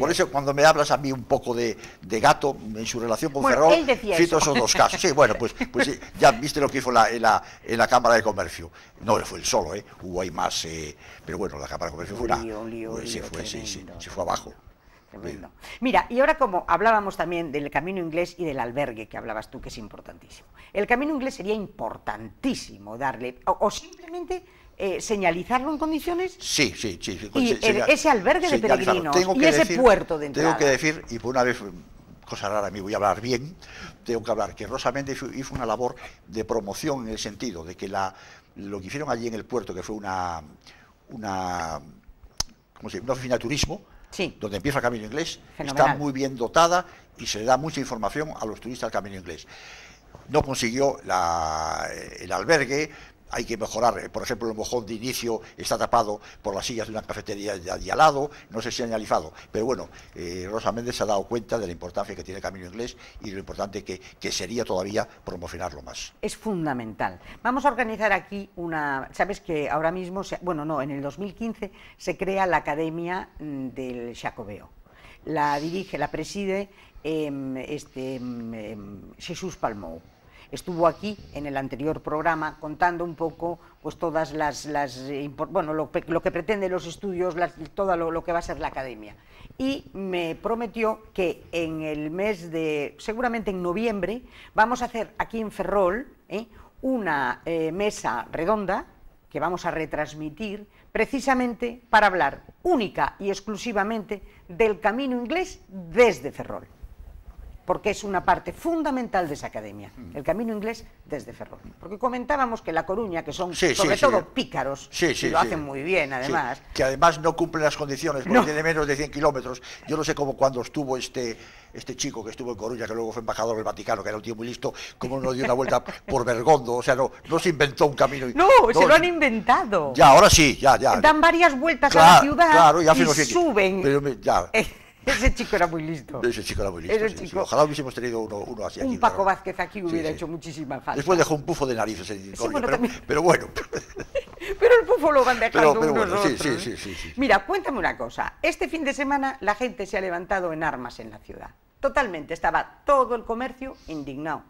Por eso cuando me hablas a mí un poco de, Gato en su relación con bueno, Ferrol, cito esos dos casos. Sí, bueno, pues, pues ya viste lo que hizo en, la, Cámara de Comercio. No fue el solo, ¿eh? hubo ahí más, eh, pero bueno, la Cámara de Comercio fue una... Lío, pues fue, sí, se fue abajo. Mira, y ahora como hablábamos también del camino inglés y del albergue que hablabas tú, que es importantísimo. El camino inglés sería importantísimo darle, o, simplemente eh, señalizarlo en condiciones. Sí, sí, sí. y pues ese albergue de peregrinos y ese puerto de entrada. Tengo que decir, y por una vez, um, cosa rara, me voy a hablar bien, tengo que hablar que Rosa hizo una labor de promoción en el sentido de que la, lo que hicieron allí en el puerto, que fue una, una, se una oficina de turismo, donde empieza el Camino Inglés, está muy bien dotada y se le da mucha información a los turistas del Camino Inglés. No consiguió eh, el albergue, hay que mejorar, eh, por ejemplo, el mojón de inicio está tapado por las sillas de una cafetería de al lado, no sé si han analizado, pero bueno, eh, Rosa Méndez se ha dado cuenta de la importancia que tiene el Camino Inglés y lo importante que, sería todavía promocionarlo más. Es fundamental. Vamos a organizar aquí una, sabes que ahora mismo, bueno, no, en el 2015 se crea la Academia mm, del Chacobeo. La dirige, la preside em, este, em, em, Jesús Palmou estuvo aquí en el anterior programa contando un poco pues todas las, eh, bueno, lo, que pretende los estudios, todo lo, que va a ser la academia. Y me prometió que en el mes de, seguramente en noviembre, vamos a hacer aquí en Ferrol ¿eh? una eh, mesa redonda que vamos a retransmitir precisamente para hablar única y exclusivamente del camino inglés desde Ferrol porque es una parte fundamental de esa academia, mm. el camino inglés desde Ferrol. Porque comentábamos que La Coruña, que son sobre todo pícaros, lo hacen muy bien además. Que además no cumplen las condiciones, no. tiene menos de 100 kilómetros. Yo no sé cómo cuando estuvo este, este chico que estuvo en Coruña, que luego fue embajador del Vaticano, que era un tío muy listo, cómo no dio una vuelta por Bergondo, o sea, no, se inventó un camino. No, se lo han inventado. Ya, ahora sí, ya, ya. Dan varias vueltas a la ciudad y, suben. Eh, ese chico era muy listo. Ese chico era muy listo. Ojalá hubiésemos tenido uno, uno así. Un Paco Vázquez aquí hubiera hecho muchísima falta. Después dejó un pufo de narices el pero, bueno. pero el pufo lo van dejando unos otros, sí, Mira, cuéntame una cosa. Este fin de semana la gente se ha levantado en armas en la ciudad. Totalmente. Estaba todo el comercio indignado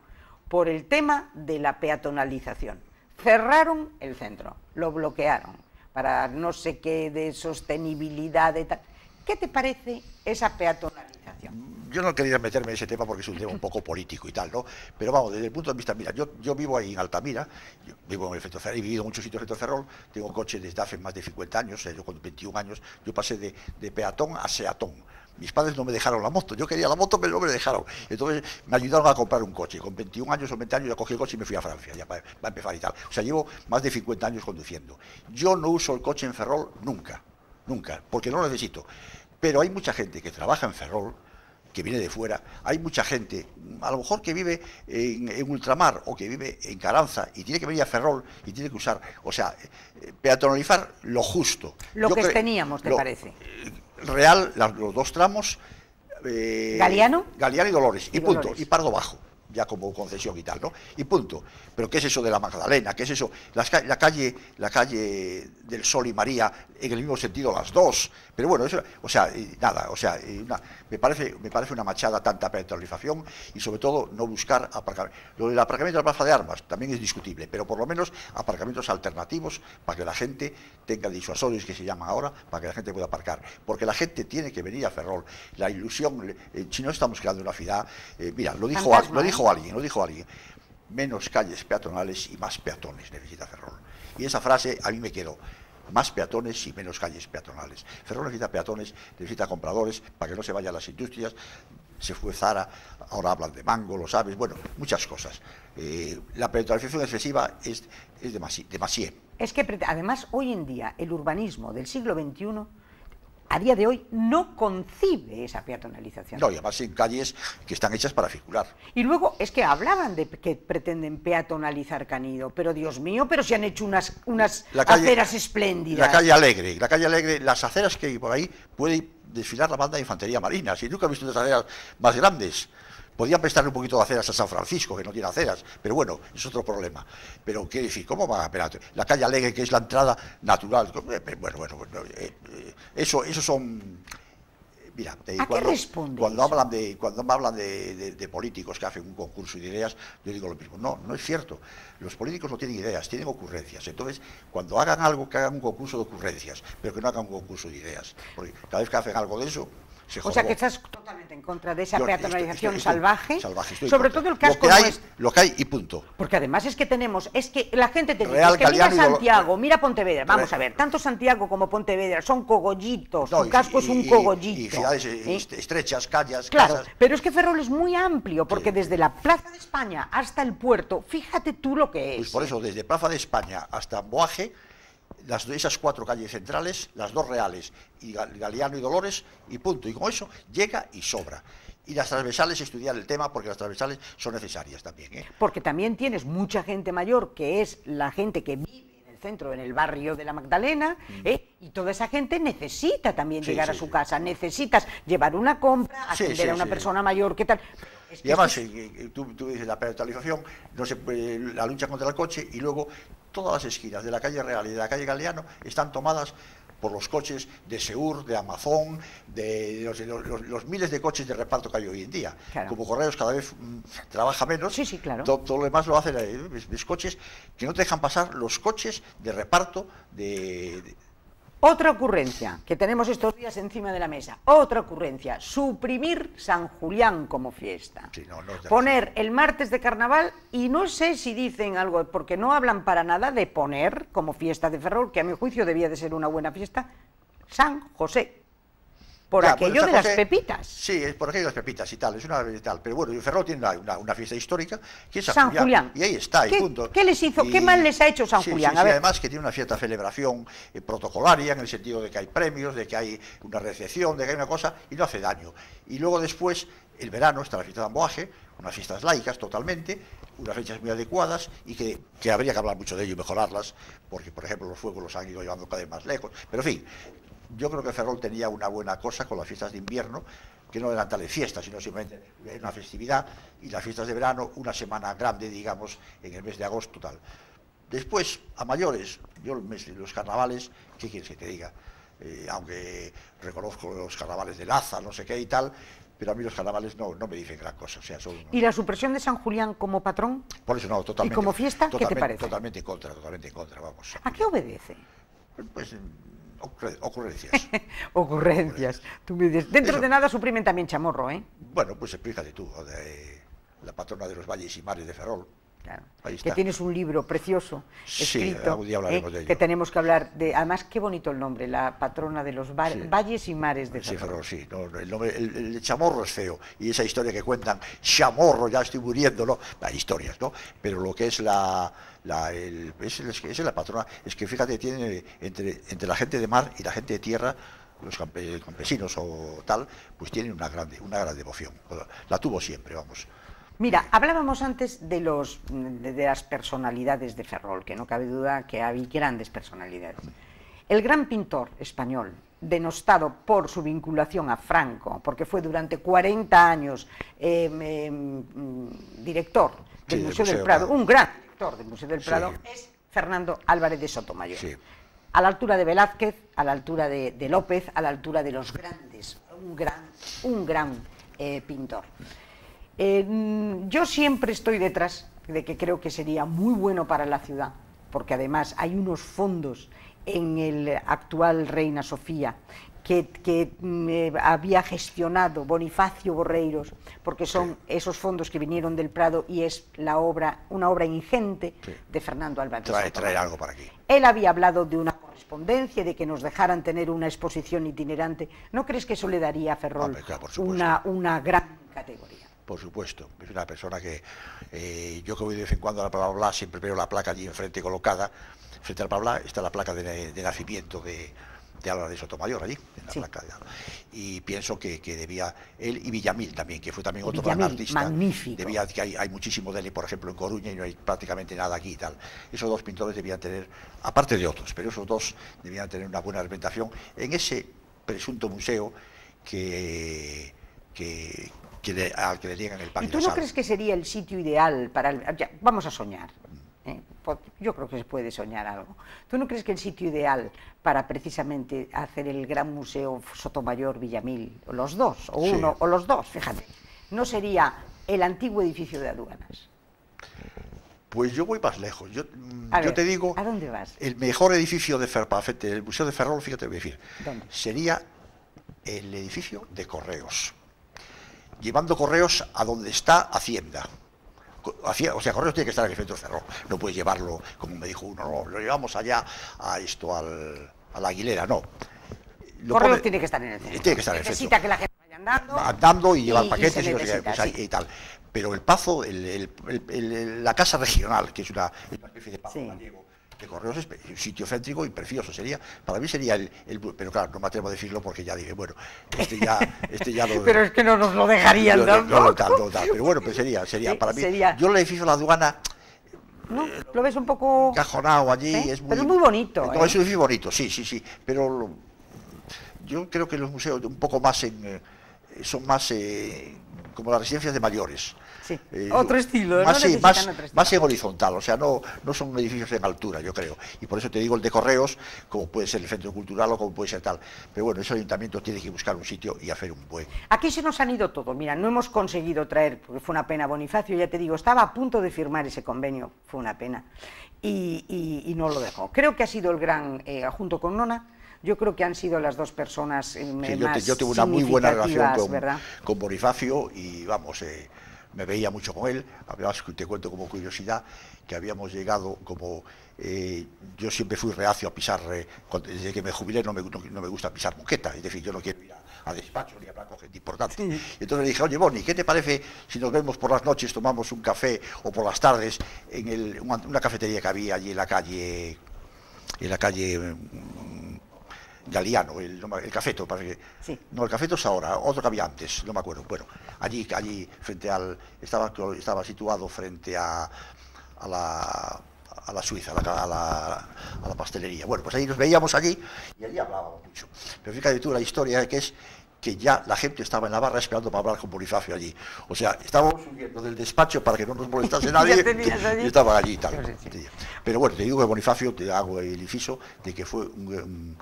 por el tema de la peatonalización. Cerraron el centro, lo bloquearon para no sé qué de sostenibilidad de tal ¿Qué te parece esa peatonalización? Yo no quería meterme en ese tema porque es un tema un poco político y tal, ¿no? Pero vamos, desde el punto de vista, mira, yo, vivo ahí en Altamira, vivo en el Ferrol, he vivido en muchos sitios de Ferrol, tengo coche desde hace más de 50 años, o eh, sea, yo con 21 años, yo pasé de, peatón a seatón mis padres no me dejaron la moto, yo quería la moto, pero no me dejaron. Entonces me ayudaron a comprar un coche. Con 21 años o 20 años ya cogí el coche y me fui a Francia, ya para, para, empezar y tal. O sea, llevo más de 50 años conduciendo. Yo no uso el coche en Ferrol nunca nunca, porque no lo necesito. Pero hay mucha gente que trabaja en Ferrol, que viene de fuera, hay mucha gente, a lo mejor que vive en, ultramar o que vive en Caranza y tiene que venir a Ferrol y tiene que usar, o sea, eh, peatonalizar lo justo. Lo que teníamos, ¿te parece? Eh, Real, los dos tramos. Eh, ¿Galeano? Galeano y Dolores, y, punto, y Pardo Bajo ya como concesión y tal, ¿no? Y punto. Pero ¿qué es eso de la Magdalena? ¿Qué es eso? La, la, calle, la calle del Sol y María, en el mismo sentido las dos. Pero bueno, eso, o sea, eh, nada, o sea, eh, me, parece, me parece una machada tanta petrolización y sobre todo no buscar aparcamiento. Lo del aparcamiento de la plaza de armas también es discutible, pero por lo menos aparcamientos alternativos para que la gente tenga disuasorios que se llaman ahora, para que la gente pueda aparcar. Porque la gente tiene que venir a Ferrol. La ilusión, eh, si no estamos creando una ciudad, mira, lo dijo, lo dijo alguien, lo dijo alguien. Menos calles peatonales y más peatones necesita Ferrol. Y esa frase a mí me quedó más peatones y menos calles peatonales. Ferro necesita peatones, necesita compradores para que no se vayan las industrias. Se fue Zara, ahora hablan de mango, lo sabes, bueno, muchas cosas. Eh, la peatonalización excesiva es, es demasiado. Es que además hoy en día el urbanismo del siglo XXI a día de hoy no concibe esa peatonalización. No, y además en calles que están hechas para circular. Y luego es que hablaban de que pretenden peatonalizar Canido, pero Dios mío, pero se han hecho unas, unas aceras espléndidas. La calle Alegre, la calle Alegre, las aceras que por ahí puede desfilar la banda de infantería marina, si nunca he visto unas aceras más grandes. Podía prestarle un poquito de aceras a San Francisco, que no tiene aceras, pero bueno, es otro problema. Pero, ¿qué decir? ¿Cómo van a penar? La calle Alegre, que es la entrada natural. Bueno, bueno, bueno eh, eh, eso, eso son mira, cuando, hablan de cuando me hablan de, de, políticos que hacen un concurso de ideas, yo digo lo mismo. No, no es cierto. Los políticos no tienen ideas, tienen ocurrencias. Entonces, cuando hagan algo, que hagan un concurso de ocurrencias, pero que no hagan un concurso de ideas, porque cada vez que hacen algo de eso, o sea que estás totalmente en contra de esa peatonalización salvaje. sobre todo el casco lo que hay, es... Lo que hay y punto. Porque además es que tenemos, es que la gente te dice, es que mira Santiago, mira Pontevedra. Vamos a ver, tanto Santiago como Pontevedra son cogollitos, El casco es un cogollito. ciudades ¿eh? estrechas, calles, Claro, pero es que Ferrol es muy amplio, porque desde la Plaza de España hasta el puerto, fíjate tú lo que pues es. Pues por ¿eh? eso, desde Plaza de España hasta Boaje esas cuatro calles centrales, las dos reales, y Galeano y Dolores, y punto. Y con eso llega y sobra. Y las transversales, estudiar el tema porque las transversales son necesarias también. ¿eh? Porque también tienes mucha gente mayor, que es la gente que vive en el centro, en el barrio de la Magdalena, mm. ¿eh? y toda esa gente necesita también llegar a su casa, necesitas llevar una compra, atender a una persona mayor, ¿qué tal? y además, eh, tú, dices la penalización la lucha contra el coche y luego Todas las esquinas de la calle Real y de la calle Galeano están tomadas por los coches de Seur, de Amazon, de los, miles de coches de reparto que hay hoy en día. Como Correos cada vez mm, trabaja menos, sí, sí, claro. todo, lo demás lo hacen eh, mis, coches, que no te dejan pasar los coches de reparto de otra ocurrencia que tenemos estos días encima de la mesa. Otra ocurrencia. Suprimir San Julián como fiesta. poner el martes de carnaval y no sé si dicen algo, porque no hablan para nada de poner como fiesta de Ferrol, que a mi juicio debía de ser una buena fiesta, San José por aquello de las pepitas. Sí, es por aquello de las pepitas y tal, es una y tal. Pero bueno, Ferrol tiene una, fiesta histórica que es San, Julián. Y ahí está, ¿Qué, punto. ¿Qué les hizo? ¿Qué mal les ha hecho San Julián? Sí, además que tiene una cierta celebración eh, protocolaria en el sentido de que hay premios, de que hay una recepción, de que hay una cosa, y no hace daño. Y luego después, el verano, está la fiesta de Amboaje, unas fiestas laicas totalmente, unas fechas muy adecuadas y que, que habría que hablar mucho de ello y mejorarlas, porque por ejemplo los fuegos los han ido llevando cada vez más lejos. Pero en fin, yo creo que Ferrol tenía una buena cosa con las fiestas de invierno, que no eran tales fiestas, sino simplemente una festividad, y las fiestas de verano, una semana grande, digamos, en el mes de agosto, tal. Después, a mayores, yo los carnavales, ¿qué quieres que te diga? Eh, aunque reconozco los carnavales de Laza, no sé qué y tal, pero a mí los carnavales no, no me dicen gran cosa. sea, ¿Y la supresión de San Julián como patrón? Por eso no, totalmente. ¿Y como fiesta? ¿Qué te parece? Totalmente contra, totalmente en contra, vamos. ¿A qué obedece? Pues ocurrencias. ocurrencias. Tú dentro de nada suprimen también chamorro, ¿eh? Bueno, pues explícate tú, la patrona de los valles y mares de Ferrol. Claro. Que tienes un libro precioso escrito sí, hablaremos ¿eh? de que tenemos que hablar de. Además, qué bonito el nombre, la patrona de los valles y mares de Ferrol. sí, Ferrol. sí, el, chamorro es feo y esa historia que cuentan, chamorro, ya estoy muriéndolo. Hay historias, ¿no? Pero lo que es la, es, la patrona, es que fíjate, tiene entre, entre la gente de mar y la gente de tierra, los campesinos o tal, pues tiene una grande, una gran devoción. La tuvo siempre, vamos. Mira, hablábamos antes de, los, de, las personalidades de Ferrol, que no cabe duda que hay grandes personalidades. El gran pintor español, denostado por su vinculación a Franco, porque fue durante 40 años em, em, director del Museo, del Prado, un gran del Museo del Prado es Fernando Álvarez de Sotomayor. A la altura de Velázquez, a la altura de, López, a la altura de los grandes, un gran, un gran eh, pintor. Eh, mm, yo siempre estoy detrás de que creo que sería muy bueno para la ciudad, porque además hay unos fondos en el actual Reina Sofía que, mm, eh, había gestionado Bonifacio Borreiros, porque son esos fondos que vinieron del Prado y es la obra, una obra ingente de Fernando Álvarez. Trae, algo para aquí. Él había hablado de una correspondencia, de que nos dejaran tener una exposición itinerante. ¿No crees que eso le daría a Ferrol una, una gran categoría? por supuesto. Es una persona que eh, yo que voy de vez en cuando a la Pabla siempre veo la placa allí enfrente colocada. Frente a la está la placa de nacimiento de, de habla de Sotomayor allí, en la Y pienso que, debía él y Villamil también, que fue también otro gran artista. Magnífico. Debía, que hay, hay, muchísimo de él, por ejemplo, en Coruña y no hay prácticamente nada aquí y tal. Esos dos pintores debían tener, aparte de otros, pero esos dos debían tener una buena representación en ese presunto museo que, que, al que le digan el ¿Y tú no crees que sería el sitio ideal para vamos a soñar? Eh, pues, yo creo que se puede soñar algo. ¿Tú no crees que el sitio ideal para precisamente hacer el gran museo Sotomayor, Villamil, o los dos, o uno, o los dos, fíjate, no sería el antiguo edificio de aduanas? Pues yo voy más lejos. Yo, te digo. ¿A dónde vas? El mejor edificio de Ferpafete, el Museo de Ferrol, fíjate, voy a decir. Sería el edificio de correos. Llevando correos a donde está Hacienda o sea, Correos tiene que estar en el centro cerrado. No puedes llevarlo, como me dijo uno, no, lo llevamos allá a esto, al, a la Aguilera, no. Correos tiene que estar en el centro. Necesita que la gente vaya andando. Andando y llevar paquetes y, necesita, pues, y, tal. Pero el Pazo, el, la Casa Regional, que es una, especie de Pazo que Correos es sitio céntrico y precioso, sería, para mí sería el, pero claro, no me atrevo a decirlo porque ya dije, bueno, este ya, este ya lo... pero es que no nos lo dejarían no, no, no, tal, no tal, pero bueno, pues sería, sería, para mí, yo el edificio de la aduana... ¿No? Lo ves un poco... Cajonado allí, ¿Eh? es muy... Pero es muy bonito. No, ¿eh? es un edificio bonito, sí, sí, sí, pero yo creo que los museos un poco más en... Eh, son más como las residencias de mayores Sí. Eh, otro estilo, más, ¿no? en horizontal, o sea, no, son edificios en altura, yo creo. Y por eso te digo el de correos, como puede ser el centro cultural o como puede ser tal. Pero bueno, ese ayuntamiento tiene que buscar un sitio y hacer un buen. Aquí se nos han ido todo. Mira, no hemos conseguido traer, porque fue una pena Bonifacio, ya te digo, estaba a punto de firmar ese convenio, fue una pena. Y, no lo dejó. Creo que ha sido el gran, eh, junto con Nona, yo creo que han sido las dos personas eh, sí, yo, yo tengo una muy buena relación con, Bonifacio y vamos, eh, me veía mucho con él, hablabas, te cuento como curiosidad, que habíamos llegado como... Eh, yo siempre fui reacio a pisar, eh, desde que me jubilé no me, gusta pisar moqueta, es decir, yo no quiero ir a, despacho ni a hablar con gente importante. Entonces le dije, oye Bonnie, ¿qué te parece si nos vemos por las noches, tomamos un café o por las tardes en una, una, cafetería que había allí en la calle, en la calle mm, Galiano, el, Cafeto, parece que. No, el Cafeto es ahora, otro que había antes, no me acuerdo. Bueno, allí, allí frente al. Estaba, estaba situado frente a, a la a la Suiza, a la, pastelería. Bueno, pues ahí nos veíamos allí y allí hablábamos mucho. Pero fíjate tú la historia que es que ya la gente estaba en la barra esperando para hablar con Bonifacio allí. O sea, estábamos subiendo del despacho para que no nos molestase nadie y estaba allí y tal. Pero bueno, te digo que Bonifacio, te hago el inciso, de que fue un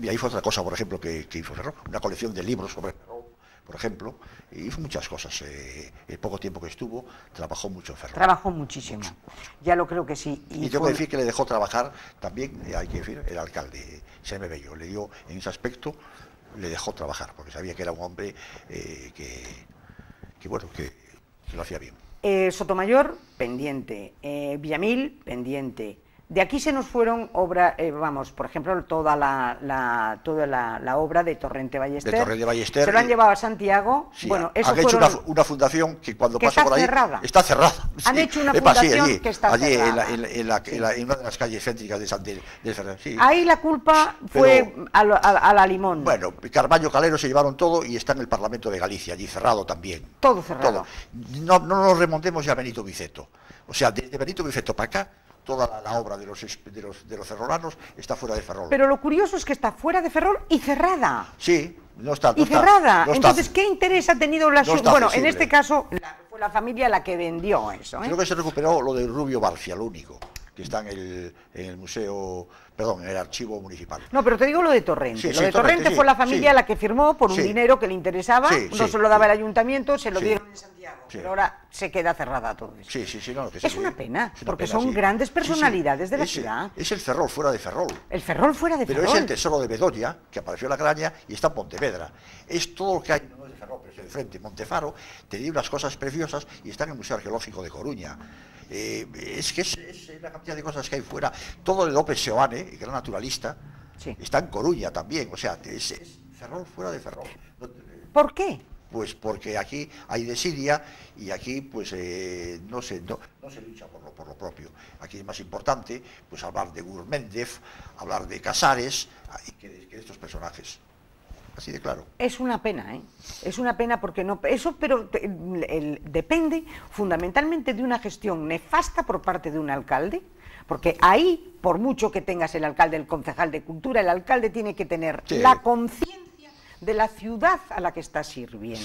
y ahí fue otra cosa, por ejemplo, que, hizo Ferro, una colección de libros sobre Ferro, por ejemplo, y hizo muchas cosas. Eh, el poco tiempo que estuvo, trabajó mucho Ferro. Trabajó muchísimo, ya lo creo que sí. Y, yo tengo que decir que le dejó trabajar también, eh, hay que decir, el alcalde, se me Bello, le dio en ese aspecto, le dejó trabajar, porque sabía que era un hombre eh, que, bueno, que, lo hacía bien. Sotomayor, pendiente. Villamil, pendiente. De aquí se nos fueron obras, eh, vamos, por ejemplo, toda la, toda la, obra de Torrente Ballester. De Torrente Ballester. Se lo han llevado a Santiago. Sí, bueno, eso han hecho una, fundación que cuando pasó por ahí cerrada. está cerrada. Han hecho una fundación que está allí cerrada. En, en, en, una de las calles céntricas de Santiago. Ahí la culpa fue a, a, la limón. Bueno, Carballo Calero se llevaron todo y está en el Parlamento de Galicia, allí cerrado también. Todo cerrado. No, no nos remontemos ya a Benito Biceto. O sea, de Benito Biceto para acá toda la, obra de los, de, los, de ferrolanos está fuera de Ferrol. Pero lo curioso es que está fuera de Ferrol y cerrada. Sí, no está. y cerrada. Entonces, ¿qué interés ha tenido la Bueno, en este caso la, fue la familia la que vendió eso. ¿eh? Creo que se recuperó lo de Rubio Barcia, lo único, que está en el, en el Museo perdón, en el archivo municipal. No, pero te digo lo de Torrente. lo de Torrente, fue la familia la que firmó por un dinero que le interesaba, no se lo daba el ayuntamiento, se lo dieron en Santiago, pero ahora se queda cerrada todo Sí, sí, sí, es, una pena, porque son grandes personalidades de la ciudad. Es el Ferrol fuera de Ferrol. El Ferrol fuera de Ferrol. Pero es el tesoro de Bedoya, que apareció en la granja y está en Pontevedra. Es todo lo que hay no es de Ferrol, pero es el frente. Montefaro te di unas cosas preciosas y está en el Museo Arqueológico de Coruña. Eh, es que es la cantidad de cosas que hay fuera. Todo el López Seoane, el gran naturalista, está en Coruña también. O sea, es, es Ferrol fuera de Ferrol. ¿Por qué? Pues porque aquí hay desidia y aquí pues eh, no, se, no, se lucha por lo, por lo propio. Aquí es más importante pues hablar de Gurmendev, hablar de Casares ah, y de estos personajes así de claro. Es una pena, ¿eh? Es una pena porque no... Eso, pero depende fundamentalmente de una gestión nefasta por parte de un alcalde, porque ahí, por mucho que tengas el alcalde, el concejal de cultura, el alcalde tiene que tener la conciencia de la ciudad a la que está sirviendo.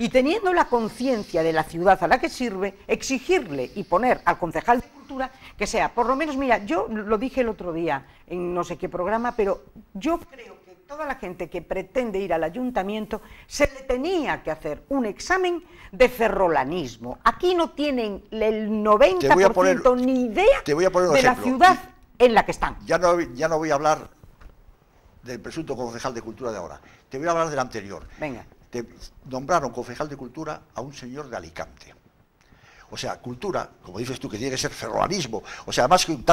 y teniendo la conciencia de la ciudad a la que sirve, exigirle y poner al concejal de cultura que sea, por lo menos, mira, yo lo dije el otro día en no sé qué programa, pero yo creo toda la gente que pretende ir al ayuntamiento se le tenía que hacer un examen de ferrolanismo. Aquí no tienen el 90% ni idea de la ciudad en la que están. Ya no, ya no voy a hablar del presunto concejal de cultura de ahora, te voy a hablar del anterior. Venga. Te nombraron concejal de cultura a un señor de Alicante. O sea, cultura, como dices tú, que tiene que ser ferroanismo. O sea, además que, un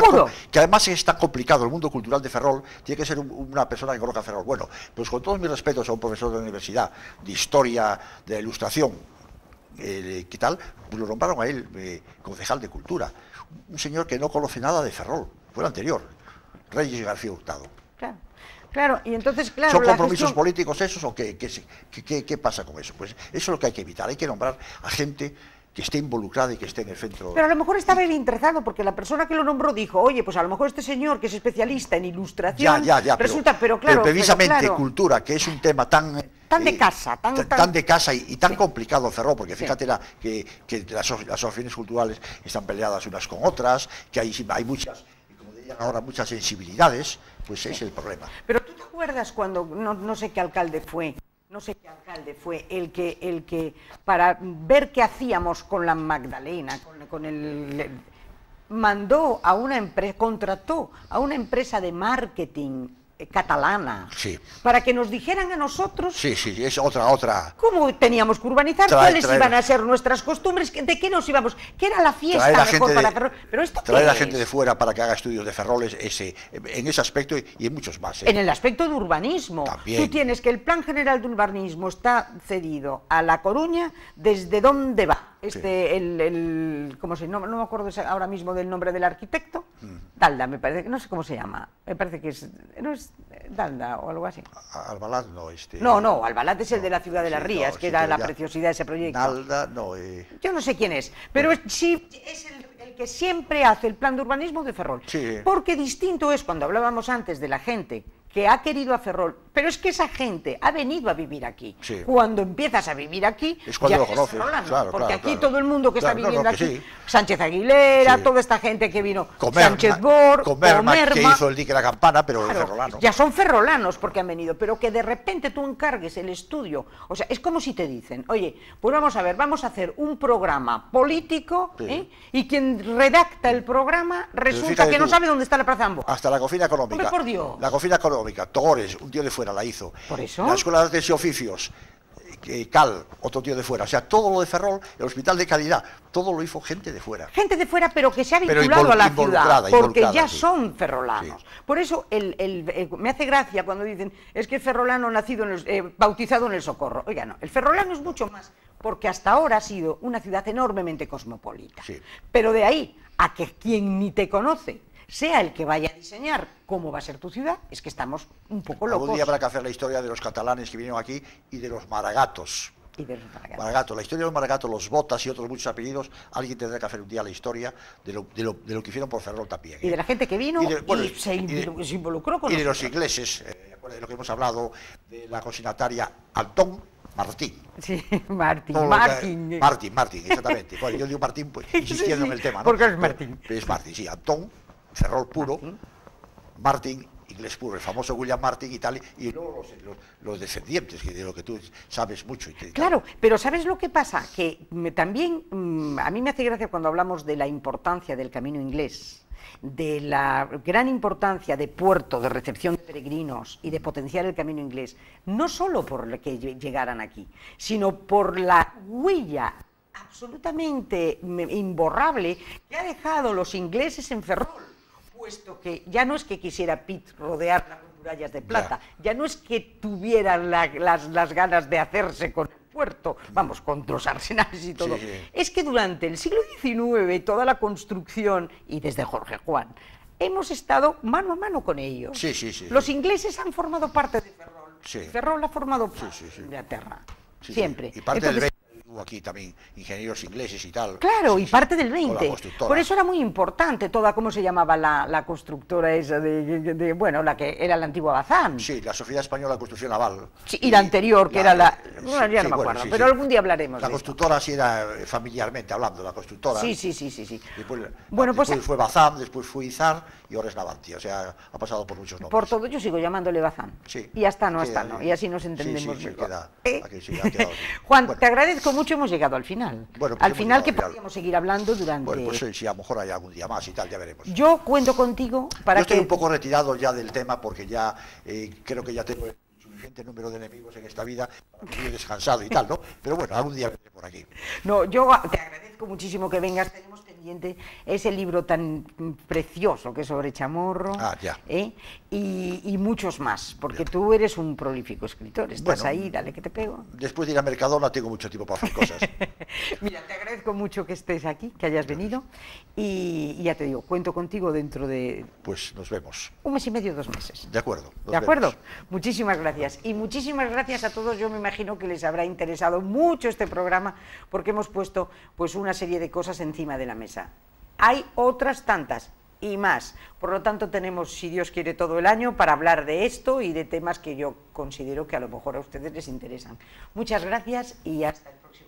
que además es complicado el mundo cultural de Ferrol, tiene que ser una persona que conozca Ferrol. Bueno, pues con todos mis respetos a un profesor de universidad, de historia, de ilustración, eh, ¿qué tal? Pues lo nombraron a él eh, concejal de cultura. Un señor que no conoce nada de Ferrol, fue el anterior, Reyes García Hurtado. Claro. Claro, y entonces, claro. ¿Son compromisos políticos esos o qué, pasa con eso? Pues eso es lo que hay que evitar. Hay que nombrar a gente que esté involucrada y que esté en el centro. Pero a lo mejor estaba bien interesado porque la persona que lo nombró dijo, oye, pues a lo mejor este señor que es especialista en ilustración, ya, ya, ya, resulta, pero, precisamente cultura, que es un tema tan... Tan de eh, casa, tan, tan... de casa y, tan complicado, cerró, porque fíjate que, las, las, asociaciones culturales están peleadas unas con otras, que hay, hay muchas, como dirían ahora, muchas sensibilidades, pues es el problema. Pero tú te acuerdas cuando, no sé qué alcalde fue, no sé qué alcalde fue el que, el que para ver qué hacíamos con la Magdalena, con, con mandó a una empresa, contrató a una empresa de marketing eh, catalana. Sí. Para que nos dijeran a nosotros. Sí, sí, es otra, otra. ¿Cómo teníamos que urbanizar? ¿Cuáles iban a ser nuestras costumbres? ¿De qué nos íbamos? ¿Qué era la fiesta mejor para Pero esto traer a la gente de fuera para que haga estudios de Ferroles ese, en ese aspecto y en muchos más. ¿eh? En el aspecto de urbanismo. Tú tienes que el Plan General de Urbanismo está cedido a La Coruña, ¿desde dónde va? Este, el, ¿cómo se, no, no me acuerdo ahora mismo del nombre del arquitecto. Mm. me parece, no sé cómo se llama. Me parece que no es Dalda o algo así. Albalat no, este... No, no, Albalat es el de la ciudad de las Rías, que da la preciosidad de ese proyecto. Dalda no. Eh. Yo no sé quién es, pero es, pues- sí es el, el, que siempre hace el plan de urbanismo de Ferrol. Porque distinto es cuando hablábamos antes de la gente que ha querido a Ferrol, pero es que esa gente ha venido a vivir aquí. Cuando empiezas a vivir aquí, es cuando lo conoces, porque aquí todo el mundo que está viviendo aquí, Sánchez Aguilera, toda esta gente que vino, Sánchez Bor, Comerma, que hizo el dique la campana, pero ferrolano. Ya son ferrolanos porque han venido, pero que de repente tú encargues el estudio, o sea, es como si te dicen, oye, pues vamos a ver, vamos a hacer un programa político ¿eh? y quien redacta el programa resulta que no sabe dónde está la Plaza Ambo. Hasta la cocina económica. por La cocina económica Togores, un tío de fuera la hizo. ¿Por eso? La Escuela de Artes Oficios, eh, Cal, otro tío de fuera. O sea, todo lo de Ferrol, el hospital de calidad, todo lo hizo gente de fuera. Gente de fuera, pero que se ha vinculado a la ciudad, porque ya son ferrolanos. Por eso eh, me hace gracia cuando dicen, es que el ferrolano nacido en eh, bautizado en el socorro. Oiga, no, el ferrolano es mucho más, porque hasta ahora ha sido una ciudad enormemente cosmopolita. Pero de ahí a que quien ni te conoce sea el que vaya a diseñar cómo va a ser tu ciudad, es que estamos un poco locos. Un día habrá que hacer la historia de los catalanes que vinieron aquí y de los maragatos. Y de los maragatos. la historia de los maragatos, los botas y otros muchos apellidos, alguien tendrá que hacer un día la historia de lo, que hicieron por Ferrol también. Y de ¿eh? la gente que vino y, de, se, involucró con Y de los ingleses, eh, de lo que hemos hablado, de la cocinataria Antón Martín. Sí, Martín, Martín. Martín, exactamente. yo digo Martín, pues, insistiendo en el tema. ¿no? Porque es Martín. es Martín, sí, Antón Ferrol puro, ah, Martin, inglés puro, el famoso William Martin y tal, y luego los, descendientes, que de lo que tú sabes mucho. claro, pero ¿sabes lo que pasa? Que también mm, a mí me hace gracia cuando hablamos de la importancia del camino inglés de la gran importancia de puerto, de recepción de peregrinos y de potenciar el camino inglés, no solo por que llegaran aquí, sino por la huella absolutamente mm, imborrable que ha dejado los ingleses en Ferrol puesto que ya no es que quisiera Pitt rodear las murallas de plata, ya, no es que tuviera las, ganas de hacerse con el puerto, vamos, con los arsenales y todo. Es que durante el siglo XIX toda la construcción, y desde Jorge Juan, hemos estado mano a mano con ellos. Los ingleses han formado parte de Ferrol. Ferrol ha formado parte de Inglaterra. Siempre. Y parte hubo aquí también ingenieros ingleses y tal. Claro, y parte del 20. Por eso era muy importante toda, ¿cómo se llamaba la, constructora esa de, bueno, la que era la antigua Bazán? Sí, la Sociedad Española de Construcción Naval. Sí, y, la anterior, que era la... Bueno, ya no me acuerdo, pero algún día hablaremos La constructora sí era eh, familiarmente hablando, la constructora. Sí, sí, sí, sí. sí. Después, bueno, pues, eh, fue Bazán, después fue Izar y ahora es Navantia, o sea, ha pasado por muchos nombres. Por todo yo sigo llamándole Bazán. Sí. Y hasta no, hasta no, y así nos entendemos. Sí, Juan, te agradezco mucho hemos llegado al final. Pues al final que podríamos seguir hablando durante... Bueno, pues eh, si a lo mejor hay algún día más y tal, ya veremos. Yo cuento contigo para Yo estoy un poco retirado ya del tema porque ya eh, creo que ya tengo suficiente número de enemigos en esta vida para he descansado y tal, ¿no? Pero bueno, algún día vendré por aquí. No, yo te agradezco muchísimo que vengas. Es ese libro tan precioso que es sobre Chamorro ah, ¿eh? Y, muchos más, porque tú eres un prolífico escritor, estás ahí, dale que te pego. Después de ir a Mercadona tengo mucho tiempo para hacer cosas. Mira, te agradezco mucho que estés aquí, que hayas venido y, ya te digo, cuento contigo dentro de... Pues nos vemos. Un mes y medio, dos meses. De acuerdo. De acuerdo. Muchísimas gracias. Y muchísimas gracias a todos. Yo me imagino que les habrá interesado mucho este programa porque hemos puesto pues una serie de cosas encima de la mesa. Hay otras tantas y más. Por lo tanto, tenemos, si Dios quiere, todo el año para hablar de esto y de temas que yo considero que a lo mejor a ustedes les interesan. Muchas gracias y hasta el próximo.